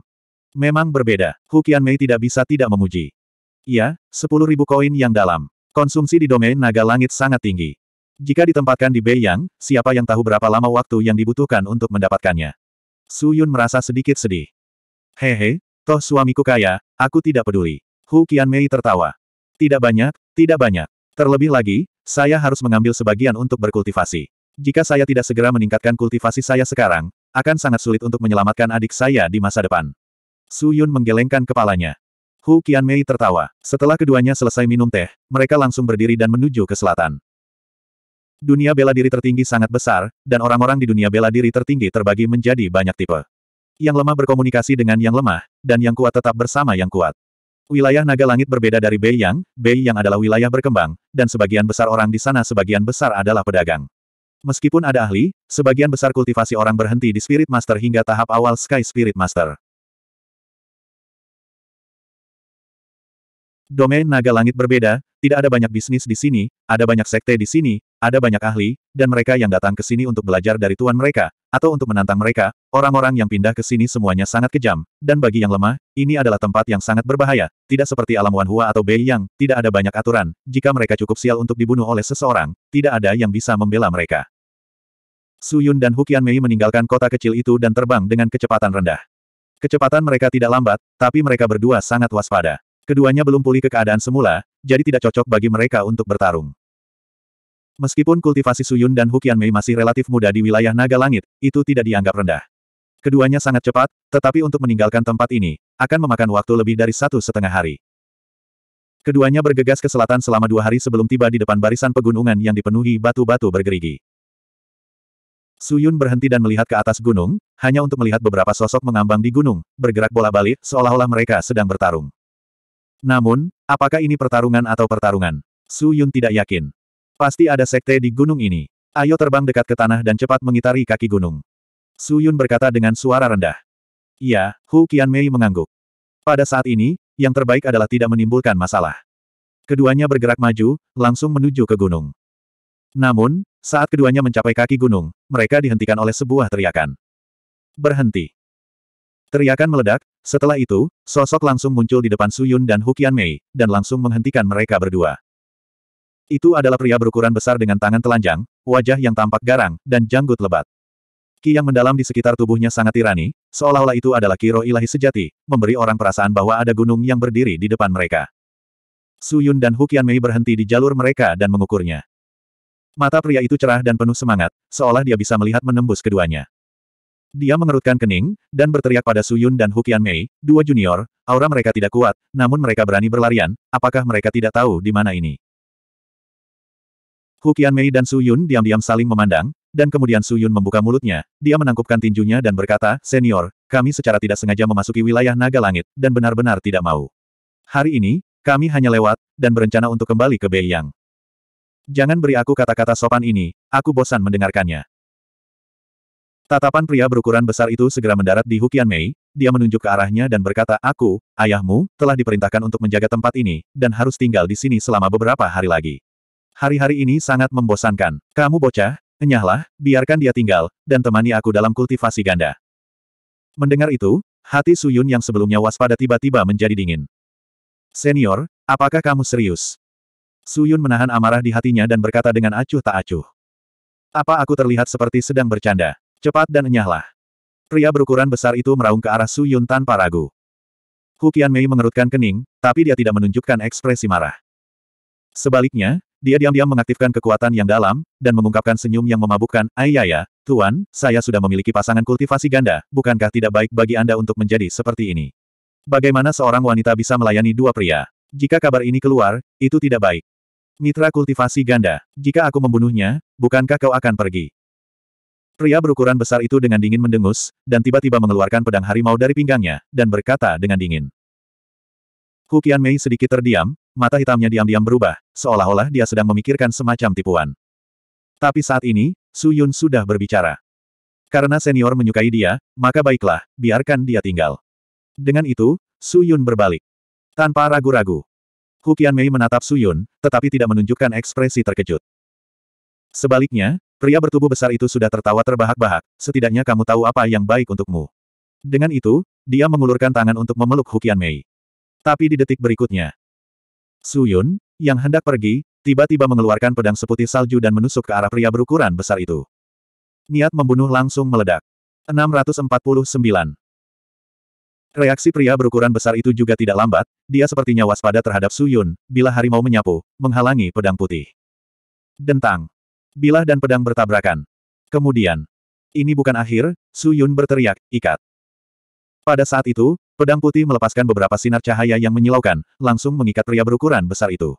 Speaker 1: Memang berbeda, Hukian Mei tidak bisa tidak memuji. Ya, 10.000 koin yang dalam. Konsumsi di domain naga langit sangat tinggi. Jika ditempatkan di Beiyang, siapa yang tahu berapa lama waktu yang dibutuhkan untuk mendapatkannya? Su Yun merasa sedikit sedih. Hehe, toh suamiku kaya, aku tidak peduli. Hu Qianmei tertawa. Tidak banyak, tidak banyak. Terlebih lagi, saya harus mengambil sebagian untuk berkultivasi. Jika saya tidak segera meningkatkan kultivasi saya sekarang, akan sangat sulit untuk menyelamatkan adik saya di masa depan. Su Yun menggelengkan kepalanya. Hu Qianmei tertawa. Setelah keduanya selesai minum teh, mereka langsung berdiri dan menuju ke selatan. Dunia bela diri tertinggi sangat besar, dan orang-orang di dunia bela diri tertinggi terbagi menjadi banyak tipe. Yang lemah berkomunikasi dengan yang lemah, dan yang kuat tetap bersama yang kuat. Wilayah naga langit berbeda dari Bei Yang, Bei Yang adalah wilayah berkembang, dan sebagian besar orang di sana sebagian besar adalah pedagang. Meskipun ada ahli, sebagian besar kultivasi orang berhenti di Spirit Master hingga tahap awal Sky Spirit Master. Domain naga langit berbeda, tidak ada banyak bisnis di sini, ada banyak sekte di sini, ada banyak ahli, dan mereka yang datang ke sini untuk belajar dari tuan mereka, atau untuk menantang mereka, orang-orang yang pindah ke sini semuanya sangat kejam, dan bagi yang lemah, ini adalah tempat yang sangat berbahaya, tidak seperti alam Wanhua atau Bei Yang, tidak ada banyak aturan, jika mereka cukup sial untuk dibunuh oleh seseorang, tidak ada yang bisa membela mereka. Su Yun dan Hukian Mei meninggalkan kota kecil itu dan terbang dengan kecepatan rendah. Kecepatan mereka tidak lambat, tapi mereka berdua sangat waspada. Keduanya belum pulih ke keadaan semula, jadi tidak cocok bagi mereka untuk bertarung. Meskipun kultivasi Suyun dan Hukian Mei masih relatif mudah di wilayah Naga Langit, itu tidak dianggap rendah. Keduanya sangat cepat, tetapi untuk meninggalkan tempat ini, akan memakan waktu lebih dari satu setengah hari. Keduanya bergegas ke selatan selama dua hari sebelum tiba di depan barisan pegunungan yang dipenuhi batu-batu bergerigi. Suyun berhenti dan melihat ke atas gunung, hanya untuk melihat beberapa sosok mengambang di gunung, bergerak bola-balik, seolah-olah mereka sedang bertarung. Namun, Apakah ini pertarungan atau pertarungan? Su Yun tidak yakin. Pasti ada sekte di gunung ini. Ayo terbang dekat ke tanah dan cepat mengitari kaki gunung. Su Yun berkata dengan suara rendah. Iya, Hu Mei mengangguk. Pada saat ini, yang terbaik adalah tidak menimbulkan masalah. Keduanya bergerak maju, langsung menuju ke gunung. Namun, saat keduanya mencapai kaki gunung, mereka dihentikan oleh sebuah teriakan. Berhenti. Teriakan meledak, setelah itu, sosok langsung muncul di depan Su Yun dan Hukian Mei, dan langsung menghentikan mereka berdua. Itu adalah pria berukuran besar dengan tangan telanjang, wajah yang tampak garang, dan janggut lebat. Ki yang mendalam di sekitar tubuhnya sangat tirani, seolah-olah itu adalah kiro ilahi sejati, memberi orang perasaan bahwa ada gunung yang berdiri di depan mereka. Su Yun dan Hukian Mei berhenti di jalur mereka dan mengukurnya. Mata pria itu cerah dan penuh semangat, seolah dia bisa melihat menembus keduanya. Dia mengerutkan kening, dan berteriak pada Su Yun dan Hukian Mei, dua junior, aura mereka tidak kuat, namun mereka berani berlarian, apakah mereka tidak tahu di mana ini? Hukian Mei dan Su Yun diam-diam saling memandang, dan kemudian Su Yun membuka mulutnya, dia menangkupkan tinjunya dan berkata, Senior, kami secara tidak sengaja memasuki wilayah naga langit, dan benar-benar tidak mau. Hari ini, kami hanya lewat, dan berencana untuk kembali ke Beiyang. Jangan beri aku kata-kata sopan ini, aku bosan mendengarkannya. Tatapan pria berukuran besar itu segera mendarat di Hukian Mei, dia menunjuk ke arahnya dan berkata, Aku, ayahmu, telah diperintahkan untuk menjaga tempat ini, dan harus tinggal di sini selama beberapa hari lagi. Hari-hari ini sangat membosankan. Kamu bocah, enyahlah, biarkan dia tinggal, dan temani aku dalam kultivasi ganda. Mendengar itu, hati Suyun yang sebelumnya waspada tiba-tiba menjadi dingin. Senior, apakah kamu serius? Suyun menahan amarah di hatinya dan berkata dengan acuh tak acuh. Apa aku terlihat seperti sedang bercanda? Cepat dan enyahlah. Pria berukuran besar itu meraung ke arah Su Yun tanpa ragu. Hu Mei mengerutkan kening, tapi dia tidak menunjukkan ekspresi marah. Sebaliknya, dia diam-diam mengaktifkan kekuatan yang dalam, dan mengungkapkan senyum yang memabukkan, Ayaya, ya, Tuan, saya sudah memiliki pasangan kultivasi ganda, bukankah tidak baik bagi Anda untuk menjadi seperti ini? Bagaimana seorang wanita bisa melayani dua pria? Jika kabar ini keluar, itu tidak baik. Mitra kultivasi ganda, jika aku membunuhnya, bukankah kau akan pergi? Pria berukuran besar itu dengan dingin mendengus, dan tiba-tiba mengeluarkan pedang harimau dari pinggangnya, dan berkata dengan dingin. Hu Mei sedikit terdiam, mata hitamnya diam-diam berubah, seolah-olah dia sedang memikirkan semacam tipuan. Tapi saat ini, Su Yun sudah berbicara. Karena senior menyukai dia, maka baiklah, biarkan dia tinggal. Dengan itu, Su Yun berbalik. Tanpa ragu-ragu. Hu Mei menatap Su Yun, tetapi tidak menunjukkan ekspresi terkejut. Sebaliknya, Pria bertubuh besar itu sudah tertawa terbahak-bahak, setidaknya kamu tahu apa yang baik untukmu. Dengan itu, dia mengulurkan tangan untuk memeluk Hukian Mei. Tapi di detik berikutnya, Suyun, yang hendak pergi, tiba-tiba mengeluarkan pedang seputih salju dan menusuk ke arah pria berukuran besar itu. Niat membunuh langsung meledak. 649. Reaksi pria berukuran besar itu juga tidak lambat, dia sepertinya waspada terhadap Suyun, bila harimau menyapu, menghalangi pedang putih. Dentang. Bilah dan pedang bertabrakan. Kemudian, ini bukan akhir, Su Yun berteriak, ikat. Pada saat itu, pedang putih melepaskan beberapa sinar cahaya yang menyilaukan, langsung mengikat pria berukuran besar itu.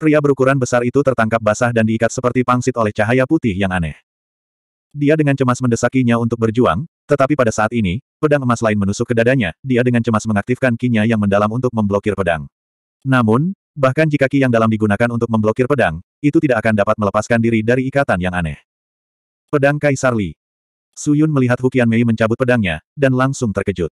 Speaker 1: Pria berukuran besar itu tertangkap basah dan diikat seperti pangsit oleh cahaya putih yang aneh. Dia dengan cemas mendesakinya untuk berjuang, tetapi pada saat ini, pedang emas lain menusuk ke dadanya, dia dengan cemas mengaktifkan kinya yang mendalam untuk memblokir pedang. Namun, Bahkan jika ki yang dalam digunakan untuk memblokir pedang, itu tidak akan dapat melepaskan diri dari ikatan yang aneh. Pedang Kaisar Li. Su Yun melihat Hukian Mei mencabut pedangnya, dan langsung terkejut.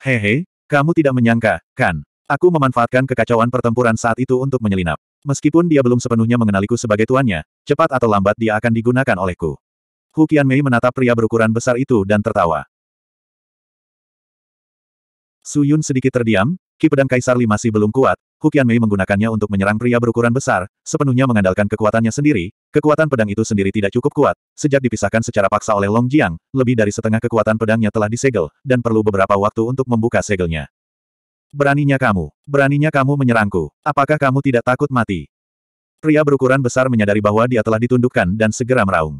Speaker 1: Hehe, kamu tidak menyangka, kan? Aku memanfaatkan kekacauan pertempuran saat itu untuk menyelinap. Meskipun dia belum sepenuhnya mengenaliku sebagai tuannya, cepat atau lambat dia akan digunakan olehku. Hukian Mei menatap pria berukuran besar itu dan tertawa. Su Yun sedikit terdiam, Ki pedang Kaisar Li masih belum kuat, Hukian Mei menggunakannya untuk menyerang pria berukuran besar, sepenuhnya mengandalkan kekuatannya sendiri, kekuatan pedang itu sendiri tidak cukup kuat, sejak dipisahkan secara paksa oleh Long Jiang, lebih dari setengah kekuatan pedangnya telah disegel, dan perlu beberapa waktu untuk membuka segelnya. Beraninya kamu, beraninya kamu menyerangku, apakah kamu tidak takut mati? Pria berukuran besar menyadari bahwa dia telah ditundukkan dan segera meraung.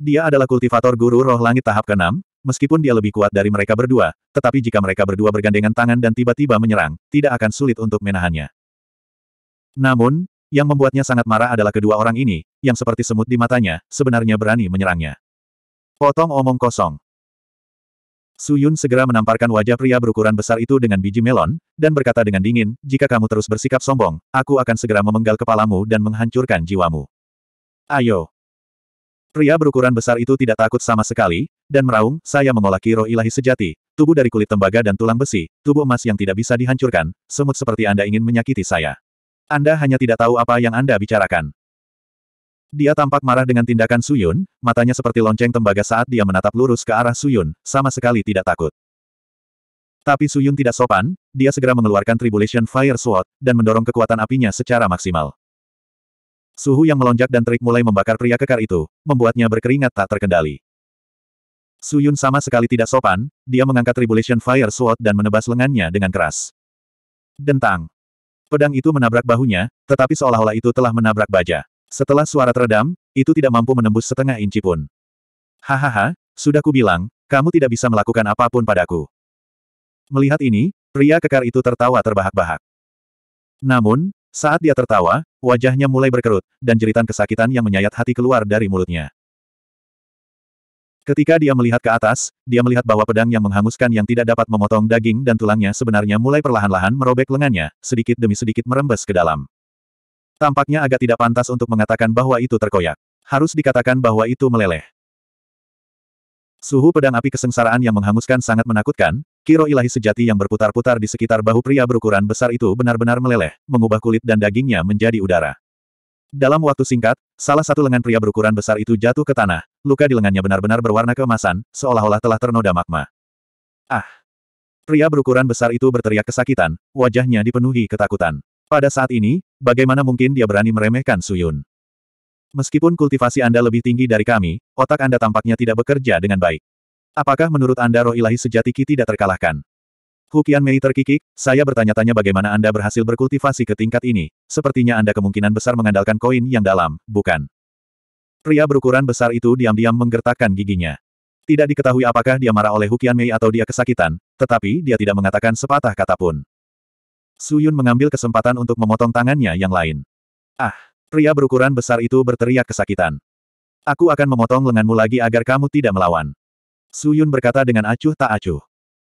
Speaker 1: Dia adalah kultivator guru roh langit tahap ke-6, Meskipun dia lebih kuat dari mereka berdua, tetapi jika mereka berdua bergandengan tangan dan tiba-tiba menyerang, tidak akan sulit untuk menahannya. Namun, yang membuatnya sangat marah adalah kedua orang ini, yang seperti semut di matanya, sebenarnya berani menyerangnya. Potong omong kosong. Suyun segera menamparkan wajah pria berukuran besar itu dengan biji melon, dan berkata dengan dingin, jika kamu terus bersikap sombong, aku akan segera memenggal kepalamu dan menghancurkan jiwamu. Ayo. Pria berukuran besar itu tidak takut sama sekali, dan meraung, saya mengolaki roh ilahi sejati, tubuh dari kulit tembaga dan tulang besi, tubuh emas yang tidak bisa dihancurkan, semut seperti Anda ingin menyakiti saya. Anda hanya tidak tahu apa yang Anda bicarakan. Dia tampak marah dengan tindakan Suyun, matanya seperti lonceng tembaga saat dia menatap lurus ke arah Suyun, sama sekali tidak takut. Tapi Suyun tidak sopan, dia segera mengeluarkan Tribulation Fire Sword, dan mendorong kekuatan apinya secara maksimal. Suhu yang melonjak dan terik mulai membakar pria kekar itu, membuatnya berkeringat tak terkendali. Suyun sama sekali tidak sopan, dia mengangkat Tribulation Fire Sword dan menebas lengannya dengan keras. Dentang. Pedang itu menabrak bahunya, tetapi seolah-olah itu telah menabrak baja. Setelah suara teredam, itu tidak mampu menembus setengah inci pun. Hahaha, sudah kubilang, kamu tidak bisa melakukan apapun padaku. Melihat ini, pria kekar itu tertawa terbahak-bahak. Namun, saat dia tertawa, Wajahnya mulai berkerut, dan jeritan kesakitan yang menyayat hati keluar dari mulutnya. Ketika dia melihat ke atas, dia melihat bahwa pedang yang menghanguskan yang tidak dapat memotong daging dan tulangnya sebenarnya mulai perlahan-lahan merobek lengannya, sedikit demi sedikit merembes ke dalam. Tampaknya agak tidak pantas untuk mengatakan bahwa itu terkoyak. Harus dikatakan bahwa itu meleleh. Suhu pedang api kesengsaraan yang menghanguskan sangat menakutkan, kiro ilahi sejati yang berputar-putar di sekitar bahu pria berukuran besar itu benar-benar meleleh, mengubah kulit dan dagingnya menjadi udara. Dalam waktu singkat, salah satu lengan pria berukuran besar itu jatuh ke tanah, luka di lengannya benar-benar berwarna keemasan, seolah-olah telah ternoda magma. Ah! Pria berukuran besar itu berteriak kesakitan, wajahnya dipenuhi ketakutan. Pada saat ini, bagaimana mungkin dia berani meremehkan Suyun? Meskipun kultivasi Anda lebih tinggi dari kami, otak Anda tampaknya tidak bekerja dengan baik. Apakah menurut Anda roh ilahi sejati Ki tidak terkalahkan? Hukian Mei terkikik, saya bertanya-tanya bagaimana Anda berhasil berkultivasi ke tingkat ini. Sepertinya Anda kemungkinan besar mengandalkan koin yang dalam, bukan? Pria berukuran besar itu diam-diam menggertakkan giginya. Tidak diketahui apakah dia marah oleh Hukian Mei atau dia kesakitan, tetapi dia tidak mengatakan sepatah kata pun. Suyun mengambil kesempatan untuk memotong tangannya yang lain. Ah! Pria berukuran besar itu berteriak kesakitan. Aku akan memotong lenganmu lagi agar kamu tidak melawan. Su Yun berkata dengan acuh tak acuh.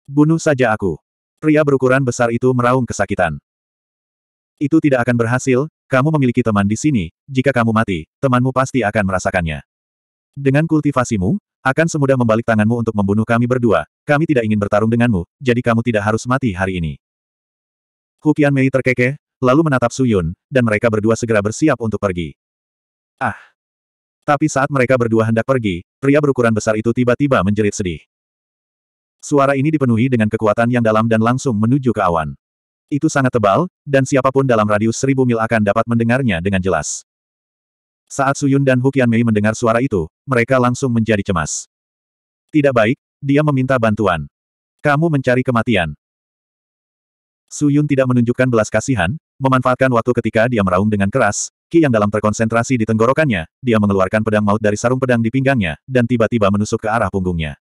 Speaker 1: Bunuh saja aku. Pria berukuran besar itu meraung kesakitan. Itu tidak akan berhasil, kamu memiliki teman di sini, jika kamu mati, temanmu pasti akan merasakannya. Dengan kultivasimu, akan semudah membalik tanganmu untuk membunuh kami berdua, kami tidak ingin bertarung denganmu, jadi kamu tidak harus mati hari ini. Hukian Mei terkekeh, lalu menatap Suyun, dan mereka berdua segera bersiap untuk pergi. Ah! Tapi saat mereka berdua hendak pergi, pria berukuran besar itu tiba-tiba menjerit sedih. Suara ini dipenuhi dengan kekuatan yang dalam dan langsung menuju ke awan. Itu sangat tebal, dan siapapun dalam radius seribu mil akan dapat mendengarnya dengan jelas. Saat Suyun dan Hukian Mei mendengar suara itu, mereka langsung menjadi cemas. Tidak baik, dia meminta bantuan. Kamu mencari kematian. Suyun tidak menunjukkan belas kasihan, Memanfaatkan waktu ketika dia meraung dengan keras, Ki yang dalam terkonsentrasi di tenggorokannya, dia mengeluarkan pedang maut dari sarung pedang di pinggangnya, dan tiba-tiba menusuk ke arah punggungnya.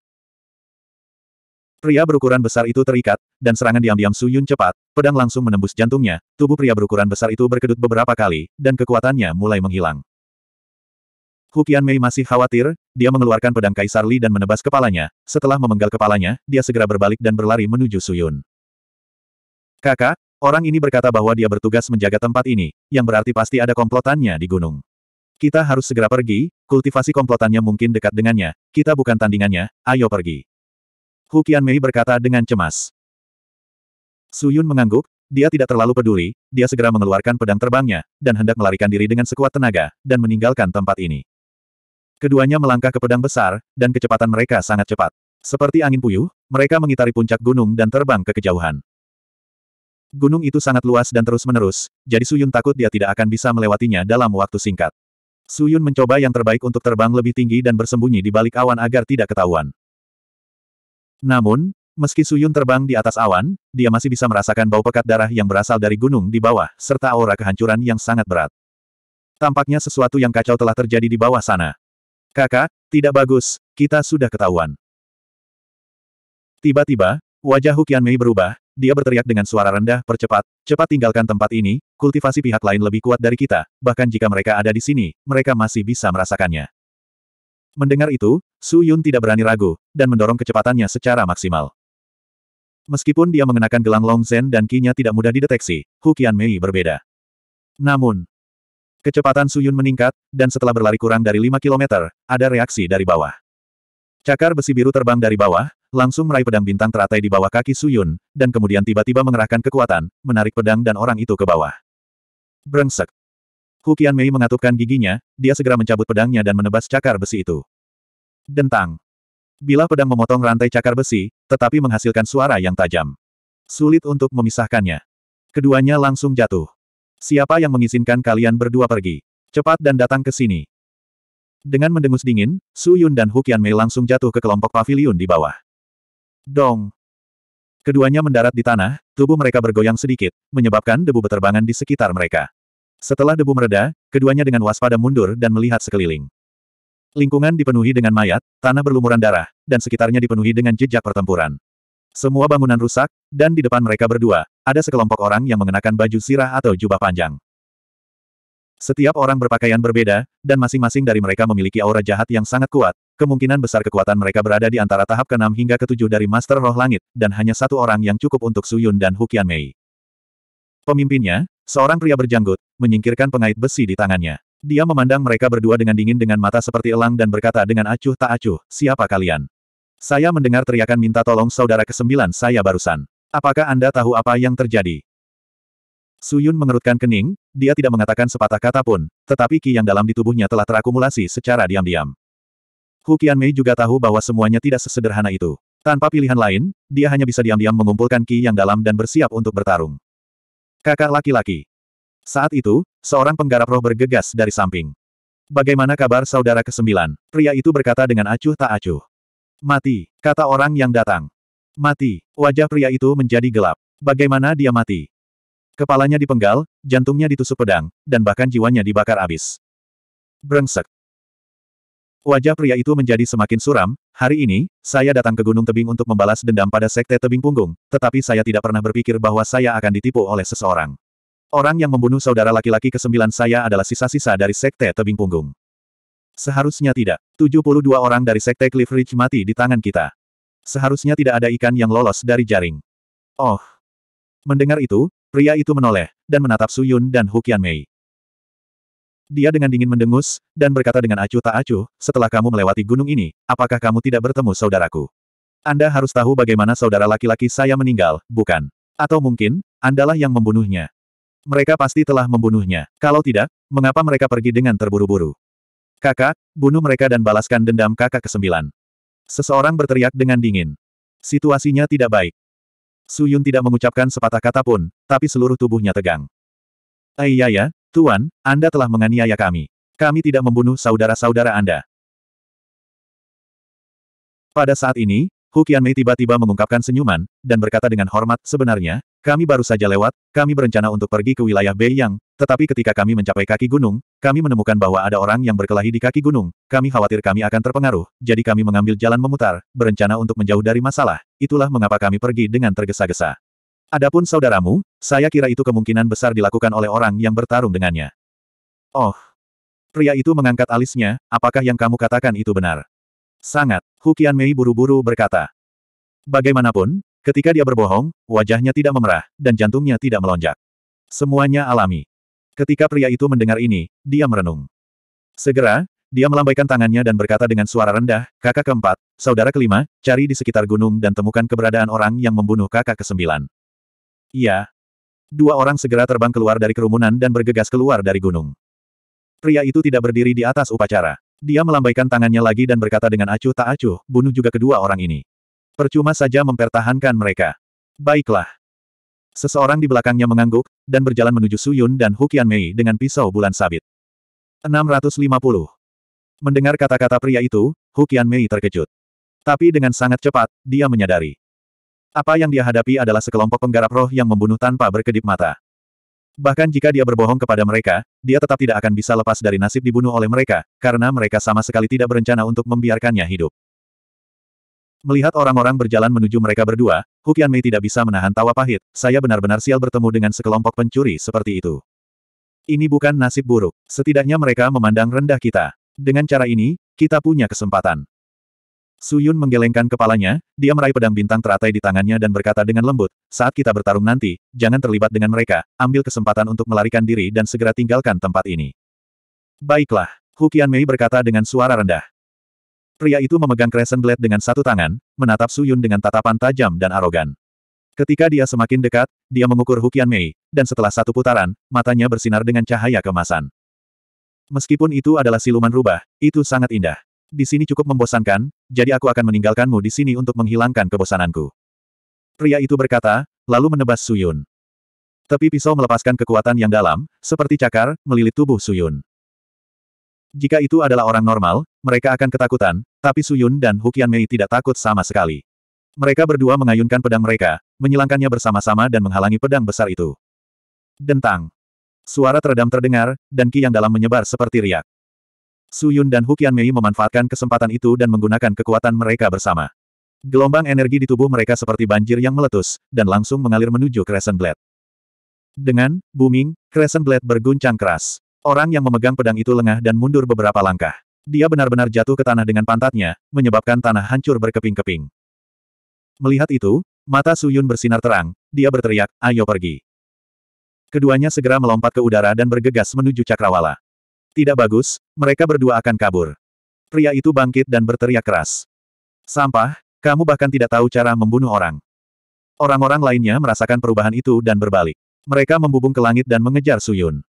Speaker 1: Pria berukuran besar itu terikat, dan serangan diam-diam Suyun cepat, pedang langsung menembus jantungnya, tubuh pria berukuran besar itu berkedut beberapa kali, dan kekuatannya mulai menghilang. Hukian Mei masih khawatir, dia mengeluarkan pedang Kaisar Li dan menebas kepalanya, setelah memenggal kepalanya, dia segera berbalik dan berlari menuju Suyun. Kakak, Orang ini berkata bahwa dia bertugas menjaga tempat ini, yang berarti pasti ada komplotannya di gunung. Kita harus segera pergi, kultivasi komplotannya mungkin dekat dengannya, kita bukan tandingannya, ayo pergi. Hu Mei berkata dengan cemas. Suyun mengangguk, dia tidak terlalu peduli, dia segera mengeluarkan pedang terbangnya, dan hendak melarikan diri dengan sekuat tenaga, dan meninggalkan tempat ini. Keduanya melangkah ke pedang besar, dan kecepatan mereka sangat cepat. Seperti angin puyuh, mereka mengitari puncak gunung dan terbang ke kejauhan. Gunung itu sangat luas dan terus-menerus, jadi Suyun takut dia tidak akan bisa melewatinya dalam waktu singkat. Suyun mencoba yang terbaik untuk terbang lebih tinggi dan bersembunyi di balik awan agar tidak ketahuan. Namun, meski Suyun terbang di atas awan, dia masih bisa merasakan bau pekat darah yang berasal dari gunung di bawah, serta aura kehancuran yang sangat berat. Tampaknya sesuatu yang kacau telah terjadi di bawah sana. Kakak, tidak bagus, kita sudah ketahuan. Tiba-tiba, wajah Hukian Mei berubah, dia berteriak dengan suara rendah, percepat, cepat tinggalkan tempat ini, kultivasi pihak lain lebih kuat dari kita, bahkan jika mereka ada di sini, mereka masih bisa merasakannya. Mendengar itu, Su Yun tidak berani ragu, dan mendorong kecepatannya secara maksimal. Meskipun dia mengenakan gelang Long Zen dan kinya tidak mudah dideteksi, Hu Qian Mei berbeda. Namun, kecepatan Su Yun meningkat, dan setelah berlari kurang dari 5 km, ada reaksi dari bawah. Cakar besi biru terbang dari bawah, langsung meraih pedang bintang teratai di bawah kaki Suyun, dan kemudian tiba-tiba mengerahkan kekuatan, menarik pedang dan orang itu ke bawah. Brengsek. Hukian Mei mengatupkan giginya, dia segera mencabut pedangnya dan menebas cakar besi itu. Dentang. Bila pedang memotong rantai cakar besi, tetapi menghasilkan suara yang tajam. Sulit untuk memisahkannya. Keduanya langsung jatuh. Siapa yang mengizinkan kalian berdua pergi? Cepat dan datang ke sini. Dengan mendengus dingin, Su Yun dan Hukian Mei langsung jatuh ke kelompok pavilion di bawah. Dong! Keduanya mendarat di tanah, tubuh mereka bergoyang sedikit, menyebabkan debu beterbangan di sekitar mereka. Setelah debu mereda, keduanya dengan waspada mundur dan melihat sekeliling. Lingkungan dipenuhi dengan mayat, tanah berlumuran darah, dan sekitarnya dipenuhi dengan jejak pertempuran. Semua bangunan rusak, dan di depan mereka berdua, ada sekelompok orang yang mengenakan baju sirah atau jubah panjang. Setiap orang berpakaian berbeda, dan masing-masing dari mereka memiliki aura jahat yang sangat kuat, Kemungkinan besar kekuatan mereka berada di antara tahap ke-6 hingga ke-7 dari Master Roh Langit, dan hanya satu orang yang cukup untuk Suyun dan Hukian Mei. Pemimpinnya, seorang pria berjanggut, menyingkirkan pengait besi di tangannya. Dia memandang mereka berdua dengan dingin dengan mata seperti elang dan berkata dengan acuh tak acuh, siapa kalian? Saya mendengar teriakan minta tolong saudara kesembilan saya barusan. Apakah Anda tahu apa yang terjadi? Suyun mengerutkan kening, dia tidak mengatakan sepatah kata pun, tetapi ki yang dalam di tubuhnya telah terakumulasi secara diam-diam. Hukian Mei juga tahu bahwa semuanya tidak sesederhana itu. Tanpa pilihan lain, dia hanya bisa diam-diam mengumpulkan ki yang dalam dan bersiap untuk bertarung. Kakak laki-laki. Saat itu, seorang penggarap roh bergegas dari samping. Bagaimana kabar saudara kesembilan? Pria itu berkata dengan acuh tak acuh. Mati, kata orang yang datang. Mati, wajah pria itu menjadi gelap. Bagaimana dia mati? Kepalanya dipenggal, jantungnya ditusuk pedang, dan bahkan jiwanya dibakar abis. Brengsek. Wajah pria itu menjadi semakin suram, hari ini, saya datang ke Gunung Tebing untuk membalas dendam pada Sekte Tebing Punggung, tetapi saya tidak pernah berpikir bahwa saya akan ditipu oleh seseorang. Orang yang membunuh saudara laki-laki kesembilan saya adalah sisa-sisa dari Sekte Tebing Punggung. Seharusnya tidak. 72 orang dari Sekte Cliff Ridge mati di tangan kita. Seharusnya tidak ada ikan yang lolos dari jaring. Oh. Mendengar itu, pria itu menoleh, dan menatap Suyun dan Hukian Mei. Dia dengan dingin mendengus, dan berkata dengan acuh tak acuh, setelah kamu melewati gunung ini, apakah kamu tidak bertemu saudaraku? Anda harus tahu bagaimana saudara laki-laki saya meninggal, bukan? Atau mungkin, Andalah yang membunuhnya. Mereka pasti telah membunuhnya. Kalau tidak, mengapa mereka pergi dengan terburu-buru? Kakak, bunuh mereka dan balaskan dendam kakak kesembilan. Seseorang berteriak dengan dingin. Situasinya tidak baik. Suyun tidak mengucapkan sepatah kata pun, tapi seluruh tubuhnya tegang. Ayaya, ya, ya Tuan, Anda telah menganiaya kami. Kami tidak membunuh saudara-saudara Anda. Pada saat ini, Hu Qianmei tiba-tiba mengungkapkan senyuman, dan berkata dengan hormat, sebenarnya, kami baru saja lewat, kami berencana untuk pergi ke wilayah Bei Yang, tetapi ketika kami mencapai kaki gunung, kami menemukan bahwa ada orang yang berkelahi di kaki gunung, kami khawatir kami akan terpengaruh, jadi kami mengambil jalan memutar, berencana untuk menjauh dari masalah, itulah mengapa kami pergi dengan tergesa-gesa. Adapun saudaramu, saya kira itu kemungkinan besar dilakukan oleh orang yang bertarung dengannya. Oh. Pria itu mengangkat alisnya, apakah yang kamu katakan itu benar? Sangat, Hukian Mei buru-buru berkata. Bagaimanapun, ketika dia berbohong, wajahnya tidak memerah, dan jantungnya tidak melonjak. Semuanya alami. Ketika pria itu mendengar ini, dia merenung. Segera, dia melambaikan tangannya dan berkata dengan suara rendah, kakak keempat, saudara kelima, cari di sekitar gunung dan temukan keberadaan orang yang membunuh kakak kesembilan. Iya. Dua orang segera terbang keluar dari kerumunan dan bergegas keluar dari gunung. Pria itu tidak berdiri di atas upacara. Dia melambaikan tangannya lagi dan berkata dengan acuh tak acuh, bunuh juga kedua orang ini. Percuma saja mempertahankan mereka. Baiklah. Seseorang di belakangnya mengangguk, dan berjalan menuju Suyun dan Hukian Mei dengan pisau bulan sabit. 650. Mendengar kata-kata pria itu, Hukian Mei terkejut. Tapi dengan sangat cepat, dia menyadari. Apa yang dia hadapi adalah sekelompok penggarap roh yang membunuh tanpa berkedip mata. Bahkan jika dia berbohong kepada mereka, dia tetap tidak akan bisa lepas dari nasib dibunuh oleh mereka, karena mereka sama sekali tidak berencana untuk membiarkannya hidup. Melihat orang-orang berjalan menuju mereka berdua, Hukian Mei tidak bisa menahan tawa pahit, saya benar-benar sial bertemu dengan sekelompok pencuri seperti itu. Ini bukan nasib buruk, setidaknya mereka memandang rendah kita. Dengan cara ini, kita punya kesempatan. Su Yun menggelengkan kepalanya, dia meraih pedang bintang teratai di tangannya dan berkata dengan lembut, saat kita bertarung nanti, jangan terlibat dengan mereka, ambil kesempatan untuk melarikan diri dan segera tinggalkan tempat ini. Baiklah, Hukian Mei berkata dengan suara rendah. Pria itu memegang crescent blade dengan satu tangan, menatap Su Yun dengan tatapan tajam dan arogan. Ketika dia semakin dekat, dia mengukur Hukian Mei, dan setelah satu putaran, matanya bersinar dengan cahaya kemasan. Meskipun itu adalah siluman rubah, itu sangat indah. Di sini cukup membosankan, jadi aku akan meninggalkanmu di sini untuk menghilangkan kebosananku. Pria itu berkata, lalu menebas Suyun. Tapi pisau melepaskan kekuatan yang dalam, seperti cakar, melilit tubuh Suyun. Jika itu adalah orang normal, mereka akan ketakutan, tapi Suyun dan Hukian Mei tidak takut sama sekali. Mereka berdua mengayunkan pedang mereka, menyilangkannya bersama-sama dan menghalangi pedang besar itu. Dentang. Suara teredam terdengar, dan ki yang dalam menyebar seperti riak. Su Yun dan Hukian Mei memanfaatkan kesempatan itu dan menggunakan kekuatan mereka bersama. Gelombang energi di tubuh mereka seperti banjir yang meletus, dan langsung mengalir menuju Crescent Blade. Dengan booming, Crescent Blade berguncang keras. Orang yang memegang pedang itu lengah dan mundur beberapa langkah. Dia benar-benar jatuh ke tanah dengan pantatnya, menyebabkan tanah hancur berkeping-keping. Melihat itu, mata Su Yun bersinar terang, dia berteriak, ayo pergi. Keduanya segera melompat ke udara dan bergegas menuju Cakrawala. Tidak bagus, mereka berdua akan kabur. Pria itu bangkit dan berteriak keras. Sampah, kamu bahkan tidak tahu cara membunuh orang. Orang-orang lainnya merasakan perubahan itu dan berbalik. Mereka membubung ke langit dan mengejar Suyun.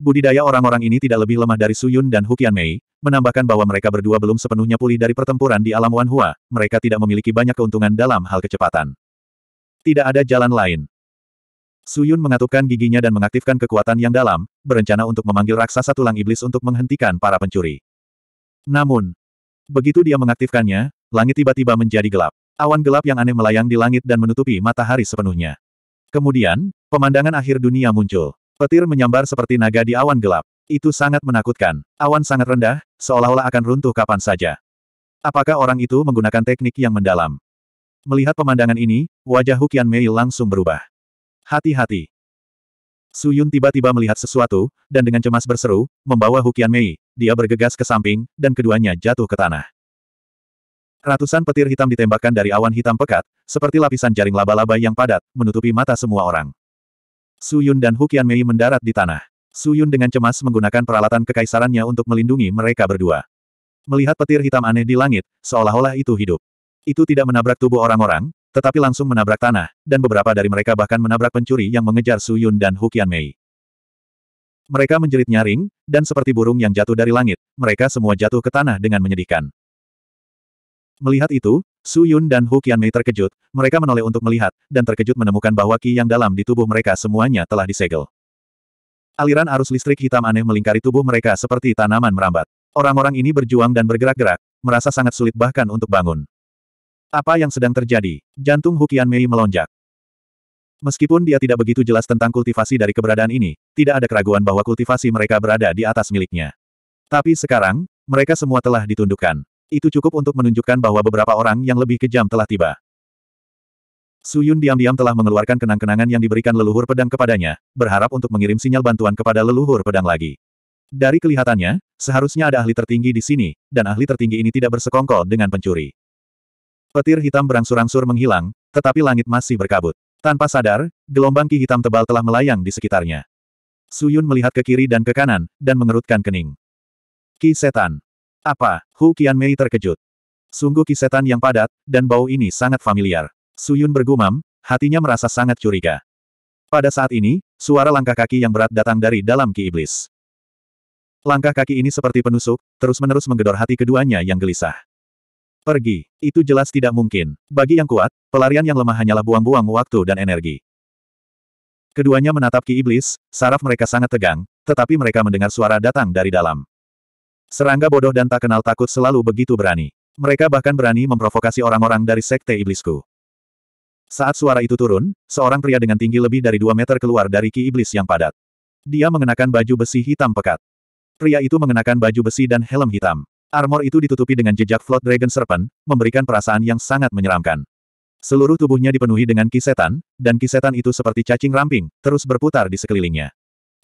Speaker 1: Budidaya orang-orang ini tidak lebih lemah dari Suyun dan Hukian Mei, menambahkan bahwa mereka berdua belum sepenuhnya pulih dari pertempuran di alam Wanhua, mereka tidak memiliki banyak keuntungan dalam hal kecepatan. Tidak ada jalan lain. Suyun mengatupkan giginya dan mengaktifkan kekuatan yang dalam, berencana untuk memanggil raksasa tulang iblis untuk menghentikan para pencuri. Namun, begitu dia mengaktifkannya, langit tiba-tiba menjadi gelap. Awan gelap yang aneh melayang di langit dan menutupi matahari sepenuhnya. Kemudian, pemandangan akhir dunia muncul. Petir menyambar seperti naga di awan gelap. Itu sangat menakutkan. Awan sangat rendah, seolah-olah akan runtuh kapan saja. Apakah orang itu menggunakan teknik yang mendalam? Melihat pemandangan ini, wajah Hukian Mei langsung berubah. Hati-hati. Suyun tiba-tiba melihat sesuatu, dan dengan cemas berseru, membawa Hukian Mei, dia bergegas ke samping, dan keduanya jatuh ke tanah. Ratusan petir hitam ditembakkan dari awan hitam pekat, seperti lapisan jaring laba-laba yang padat, menutupi mata semua orang. Suyun dan Hukian Mei mendarat di tanah. Suyun dengan cemas menggunakan peralatan kekaisarannya untuk melindungi mereka berdua. Melihat petir hitam aneh di langit, seolah-olah itu hidup. Itu tidak menabrak tubuh orang-orang, tetapi langsung menabrak tanah, dan beberapa dari mereka bahkan menabrak pencuri yang mengejar Su Yun dan Hu Mei. Mereka menjerit nyaring, dan seperti burung yang jatuh dari langit, mereka semua jatuh ke tanah dengan menyedihkan. Melihat itu, Su Yun dan Hu Mei terkejut, mereka menoleh untuk melihat, dan terkejut menemukan bahwa ki yang dalam di tubuh mereka semuanya telah disegel. Aliran arus listrik hitam aneh melingkari tubuh mereka seperti tanaman merambat. Orang-orang ini berjuang dan bergerak-gerak, merasa sangat sulit bahkan untuk bangun. Apa yang sedang terjadi? Jantung Hukian Mei melonjak. Meskipun dia tidak begitu jelas tentang kultivasi dari keberadaan ini, tidak ada keraguan bahwa kultivasi mereka berada di atas miliknya. Tapi sekarang, mereka semua telah ditundukkan. Itu cukup untuk menunjukkan bahwa beberapa orang yang lebih kejam telah tiba. Suyun diam-diam telah mengeluarkan kenang-kenangan yang diberikan leluhur pedang kepadanya, berharap untuk mengirim sinyal bantuan kepada leluhur pedang lagi. Dari kelihatannya, seharusnya ada ahli tertinggi di sini, dan ahli tertinggi ini tidak bersekongkol dengan pencuri. Petir hitam berangsur-angsur menghilang, tetapi langit masih berkabut. Tanpa sadar, gelombang ki hitam tebal telah melayang di sekitarnya. Suyun melihat ke kiri dan ke kanan, dan mengerutkan kening. Ki setan. Apa? Hu Mei terkejut. Sungguh ki setan yang padat, dan bau ini sangat familiar. Suyun bergumam, hatinya merasa sangat curiga. Pada saat ini, suara langkah kaki yang berat datang dari dalam ki iblis. Langkah kaki ini seperti penusuk, terus-menerus menggedor hati keduanya yang gelisah. Pergi, itu jelas tidak mungkin. Bagi yang kuat, pelarian yang lemah hanyalah buang-buang waktu dan energi. Keduanya menatap Ki Iblis, saraf mereka sangat tegang, tetapi mereka mendengar suara datang dari dalam. Serangga bodoh dan tak kenal takut selalu begitu berani. Mereka bahkan berani memprovokasi orang-orang dari sekte iblisku. Saat suara itu turun, seorang pria dengan tinggi lebih dari dua meter keluar dari ki iblis yang padat. Dia mengenakan baju besi hitam pekat. Pria itu mengenakan baju besi dan helm hitam. Armor itu ditutupi dengan jejak Flood Dragon Serpent, memberikan perasaan yang sangat menyeramkan. Seluruh tubuhnya dipenuhi dengan kisetan, dan kisetan itu seperti cacing ramping, terus berputar di sekelilingnya.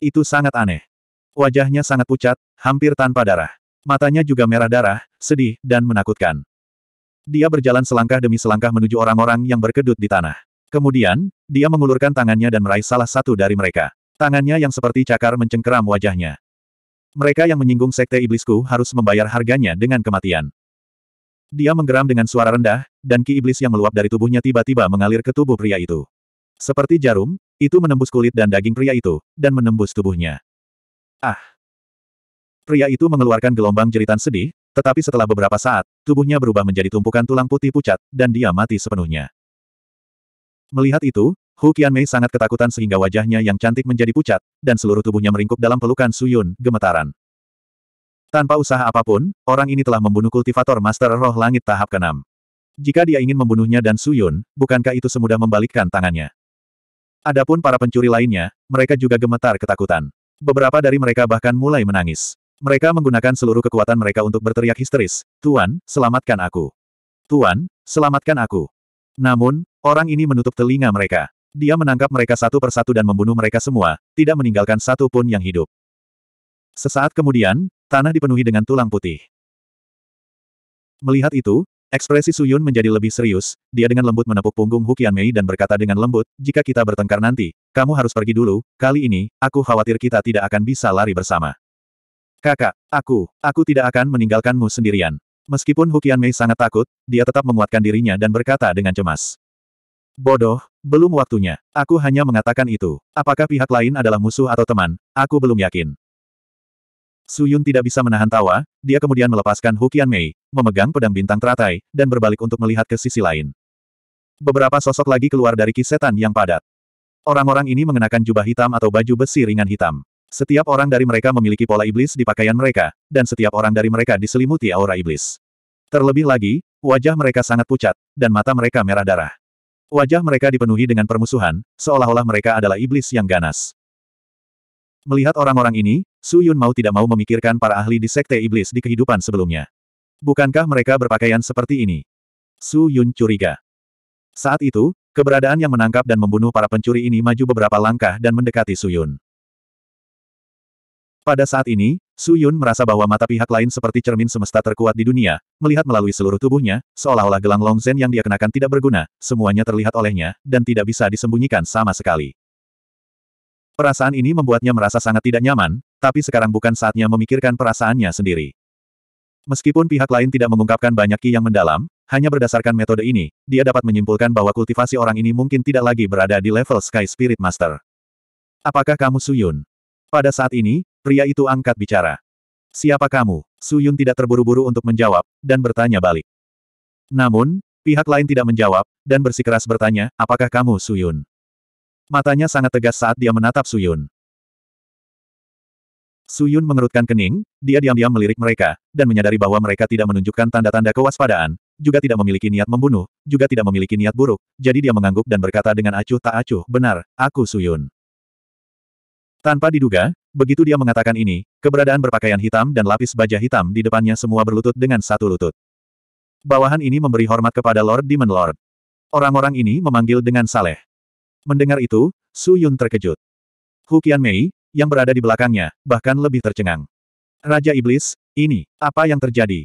Speaker 1: Itu sangat aneh. Wajahnya sangat pucat, hampir tanpa darah. Matanya juga merah darah, sedih, dan menakutkan. Dia berjalan selangkah demi selangkah menuju orang-orang yang berkedut di tanah. Kemudian, dia mengulurkan tangannya dan meraih salah satu dari mereka. Tangannya yang seperti cakar mencengkeram wajahnya. Mereka yang menyinggung sekte iblisku harus membayar harganya dengan kematian. Dia menggeram dengan suara rendah, dan ki iblis yang meluap dari tubuhnya tiba-tiba mengalir ke tubuh pria itu. Seperti jarum, itu menembus kulit dan daging pria itu, dan menembus tubuhnya. Ah! Pria itu mengeluarkan gelombang jeritan sedih, tetapi setelah beberapa saat, tubuhnya berubah menjadi tumpukan tulang putih pucat, dan dia mati sepenuhnya. Melihat itu, Hu Qianmei sangat ketakutan sehingga wajahnya yang cantik menjadi pucat, dan seluruh tubuhnya meringkuk dalam pelukan Suyun, gemetaran. Tanpa usaha apapun, orang ini telah membunuh kultivator Master Roh Langit tahap keenam. Jika dia ingin membunuhnya dan Suyun, bukankah itu semudah membalikkan tangannya? Adapun para pencuri lainnya, mereka juga gemetar ketakutan. Beberapa dari mereka bahkan mulai menangis. Mereka menggunakan seluruh kekuatan mereka untuk berteriak histeris, Tuan, selamatkan aku. Tuan, selamatkan aku. Namun, orang ini menutup telinga mereka. Dia menangkap mereka satu persatu dan membunuh mereka semua, tidak meninggalkan satu pun yang hidup. Sesaat kemudian, tanah dipenuhi dengan tulang putih. Melihat itu, ekspresi Suyun menjadi lebih serius, dia dengan lembut menepuk punggung Hukian Mei dan berkata dengan lembut, jika kita bertengkar nanti, kamu harus pergi dulu, kali ini, aku khawatir kita tidak akan bisa lari bersama. Kakak, aku, aku tidak akan meninggalkanmu sendirian. Meskipun Hukian Mei sangat takut, dia tetap menguatkan dirinya dan berkata dengan cemas. Bodoh, belum waktunya. Aku hanya mengatakan itu. Apakah pihak lain adalah musuh atau teman, aku belum yakin. Su Yun tidak bisa menahan tawa, dia kemudian melepaskan Hukian Mei, memegang pedang bintang teratai, dan berbalik untuk melihat ke sisi lain. Beberapa sosok lagi keluar dari kisetan yang padat. Orang-orang ini mengenakan jubah hitam atau baju besi ringan hitam. Setiap orang dari mereka memiliki pola iblis di pakaian mereka, dan setiap orang dari mereka diselimuti aura iblis. Terlebih lagi, wajah mereka sangat pucat, dan mata mereka merah darah. Wajah mereka dipenuhi dengan permusuhan, seolah-olah mereka adalah iblis yang ganas. Melihat orang-orang ini, Su Yun mau tidak mau memikirkan para ahli di sekte iblis di kehidupan sebelumnya. Bukankah mereka berpakaian seperti ini? Su Yun curiga. Saat itu, keberadaan yang menangkap dan membunuh para pencuri ini maju beberapa langkah dan mendekati Su Yun. Pada saat ini, Su Yun merasa bahwa mata pihak lain seperti cermin semesta terkuat di dunia, melihat melalui seluruh tubuhnya, seolah-olah gelang Long Zen yang dia kenakan tidak berguna, semuanya terlihat olehnya, dan tidak bisa disembunyikan sama sekali. Perasaan ini membuatnya merasa sangat tidak nyaman, tapi sekarang bukan saatnya memikirkan perasaannya sendiri. Meskipun pihak lain tidak mengungkapkan banyak ki yang mendalam, hanya berdasarkan metode ini, dia dapat menyimpulkan bahwa kultivasi orang ini mungkin tidak lagi berada di level Sky Spirit Master. Apakah kamu Su Yun? Pada saat ini, Pria itu angkat bicara. Siapa kamu? Su Yun tidak terburu-buru untuk menjawab, dan bertanya balik. Namun, pihak lain tidak menjawab, dan bersikeras bertanya, apakah kamu Su Yun? Matanya sangat tegas saat dia menatap Su Yun. Su Yun mengerutkan kening, dia diam-diam melirik mereka, dan menyadari bahwa mereka tidak menunjukkan tanda-tanda kewaspadaan, juga tidak memiliki niat membunuh, juga tidak memiliki niat buruk, jadi dia mengangguk dan berkata dengan acuh tak acuh, benar, aku Su Yun. Tanpa diduga, begitu dia mengatakan ini, keberadaan berpakaian hitam dan lapis baja hitam di depannya semua berlutut dengan satu lutut. Bawahan ini memberi hormat kepada Lord Demon Lord. Orang-orang ini memanggil dengan saleh. Mendengar itu, Su Yun terkejut. Hu Mei, yang berada di belakangnya, bahkan lebih tercengang. Raja Iblis, ini, apa yang terjadi?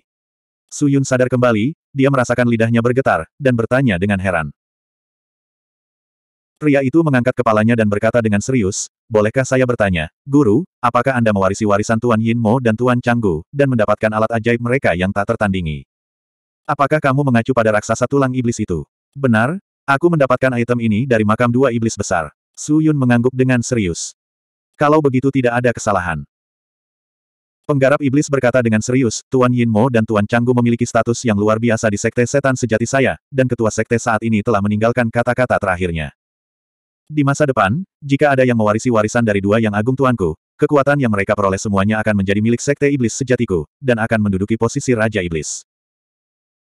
Speaker 1: Su Yun sadar kembali, dia merasakan lidahnya bergetar, dan bertanya dengan heran. Pria itu mengangkat kepalanya dan berkata dengan serius, Bolehkah saya bertanya, Guru, apakah Anda mewarisi warisan Tuan Yin Mo dan Tuan Canggu, dan mendapatkan alat ajaib mereka yang tak tertandingi? Apakah kamu mengacu pada raksasa tulang iblis itu? Benar, aku mendapatkan item ini dari makam dua iblis besar. Su Yun mengangguk dengan serius. Kalau begitu tidak ada kesalahan. Penggarap iblis berkata dengan serius, Tuan Yin Mo dan Tuan Canggu memiliki status yang luar biasa di Sekte Setan Sejati saya, dan Ketua Sekte saat ini telah meninggalkan kata-kata terakhirnya. Di masa depan, jika ada yang mewarisi warisan dari dua yang agung tuanku, kekuatan yang mereka peroleh semuanya akan menjadi milik sekte iblis sejatiku, dan akan menduduki posisi Raja Iblis.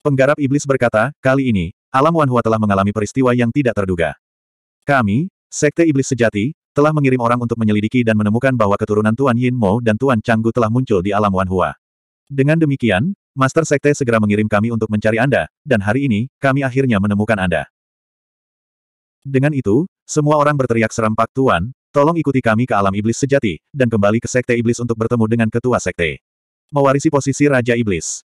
Speaker 1: Penggarap iblis berkata, kali ini, alam Wanhua telah mengalami peristiwa yang tidak terduga. Kami, sekte iblis sejati, telah mengirim orang untuk menyelidiki dan menemukan bahwa keturunan Tuan Yin Mo dan Tuan Canggu telah muncul di alam Wanhua. Dengan demikian, Master Sekte segera mengirim kami untuk mencari Anda, dan hari ini, kami akhirnya menemukan Anda. Dengan itu, semua orang berteriak serempak Tuan, tolong ikuti kami ke alam iblis sejati, dan kembali ke Sekte Iblis untuk bertemu dengan Ketua Sekte. Mewarisi posisi Raja Iblis.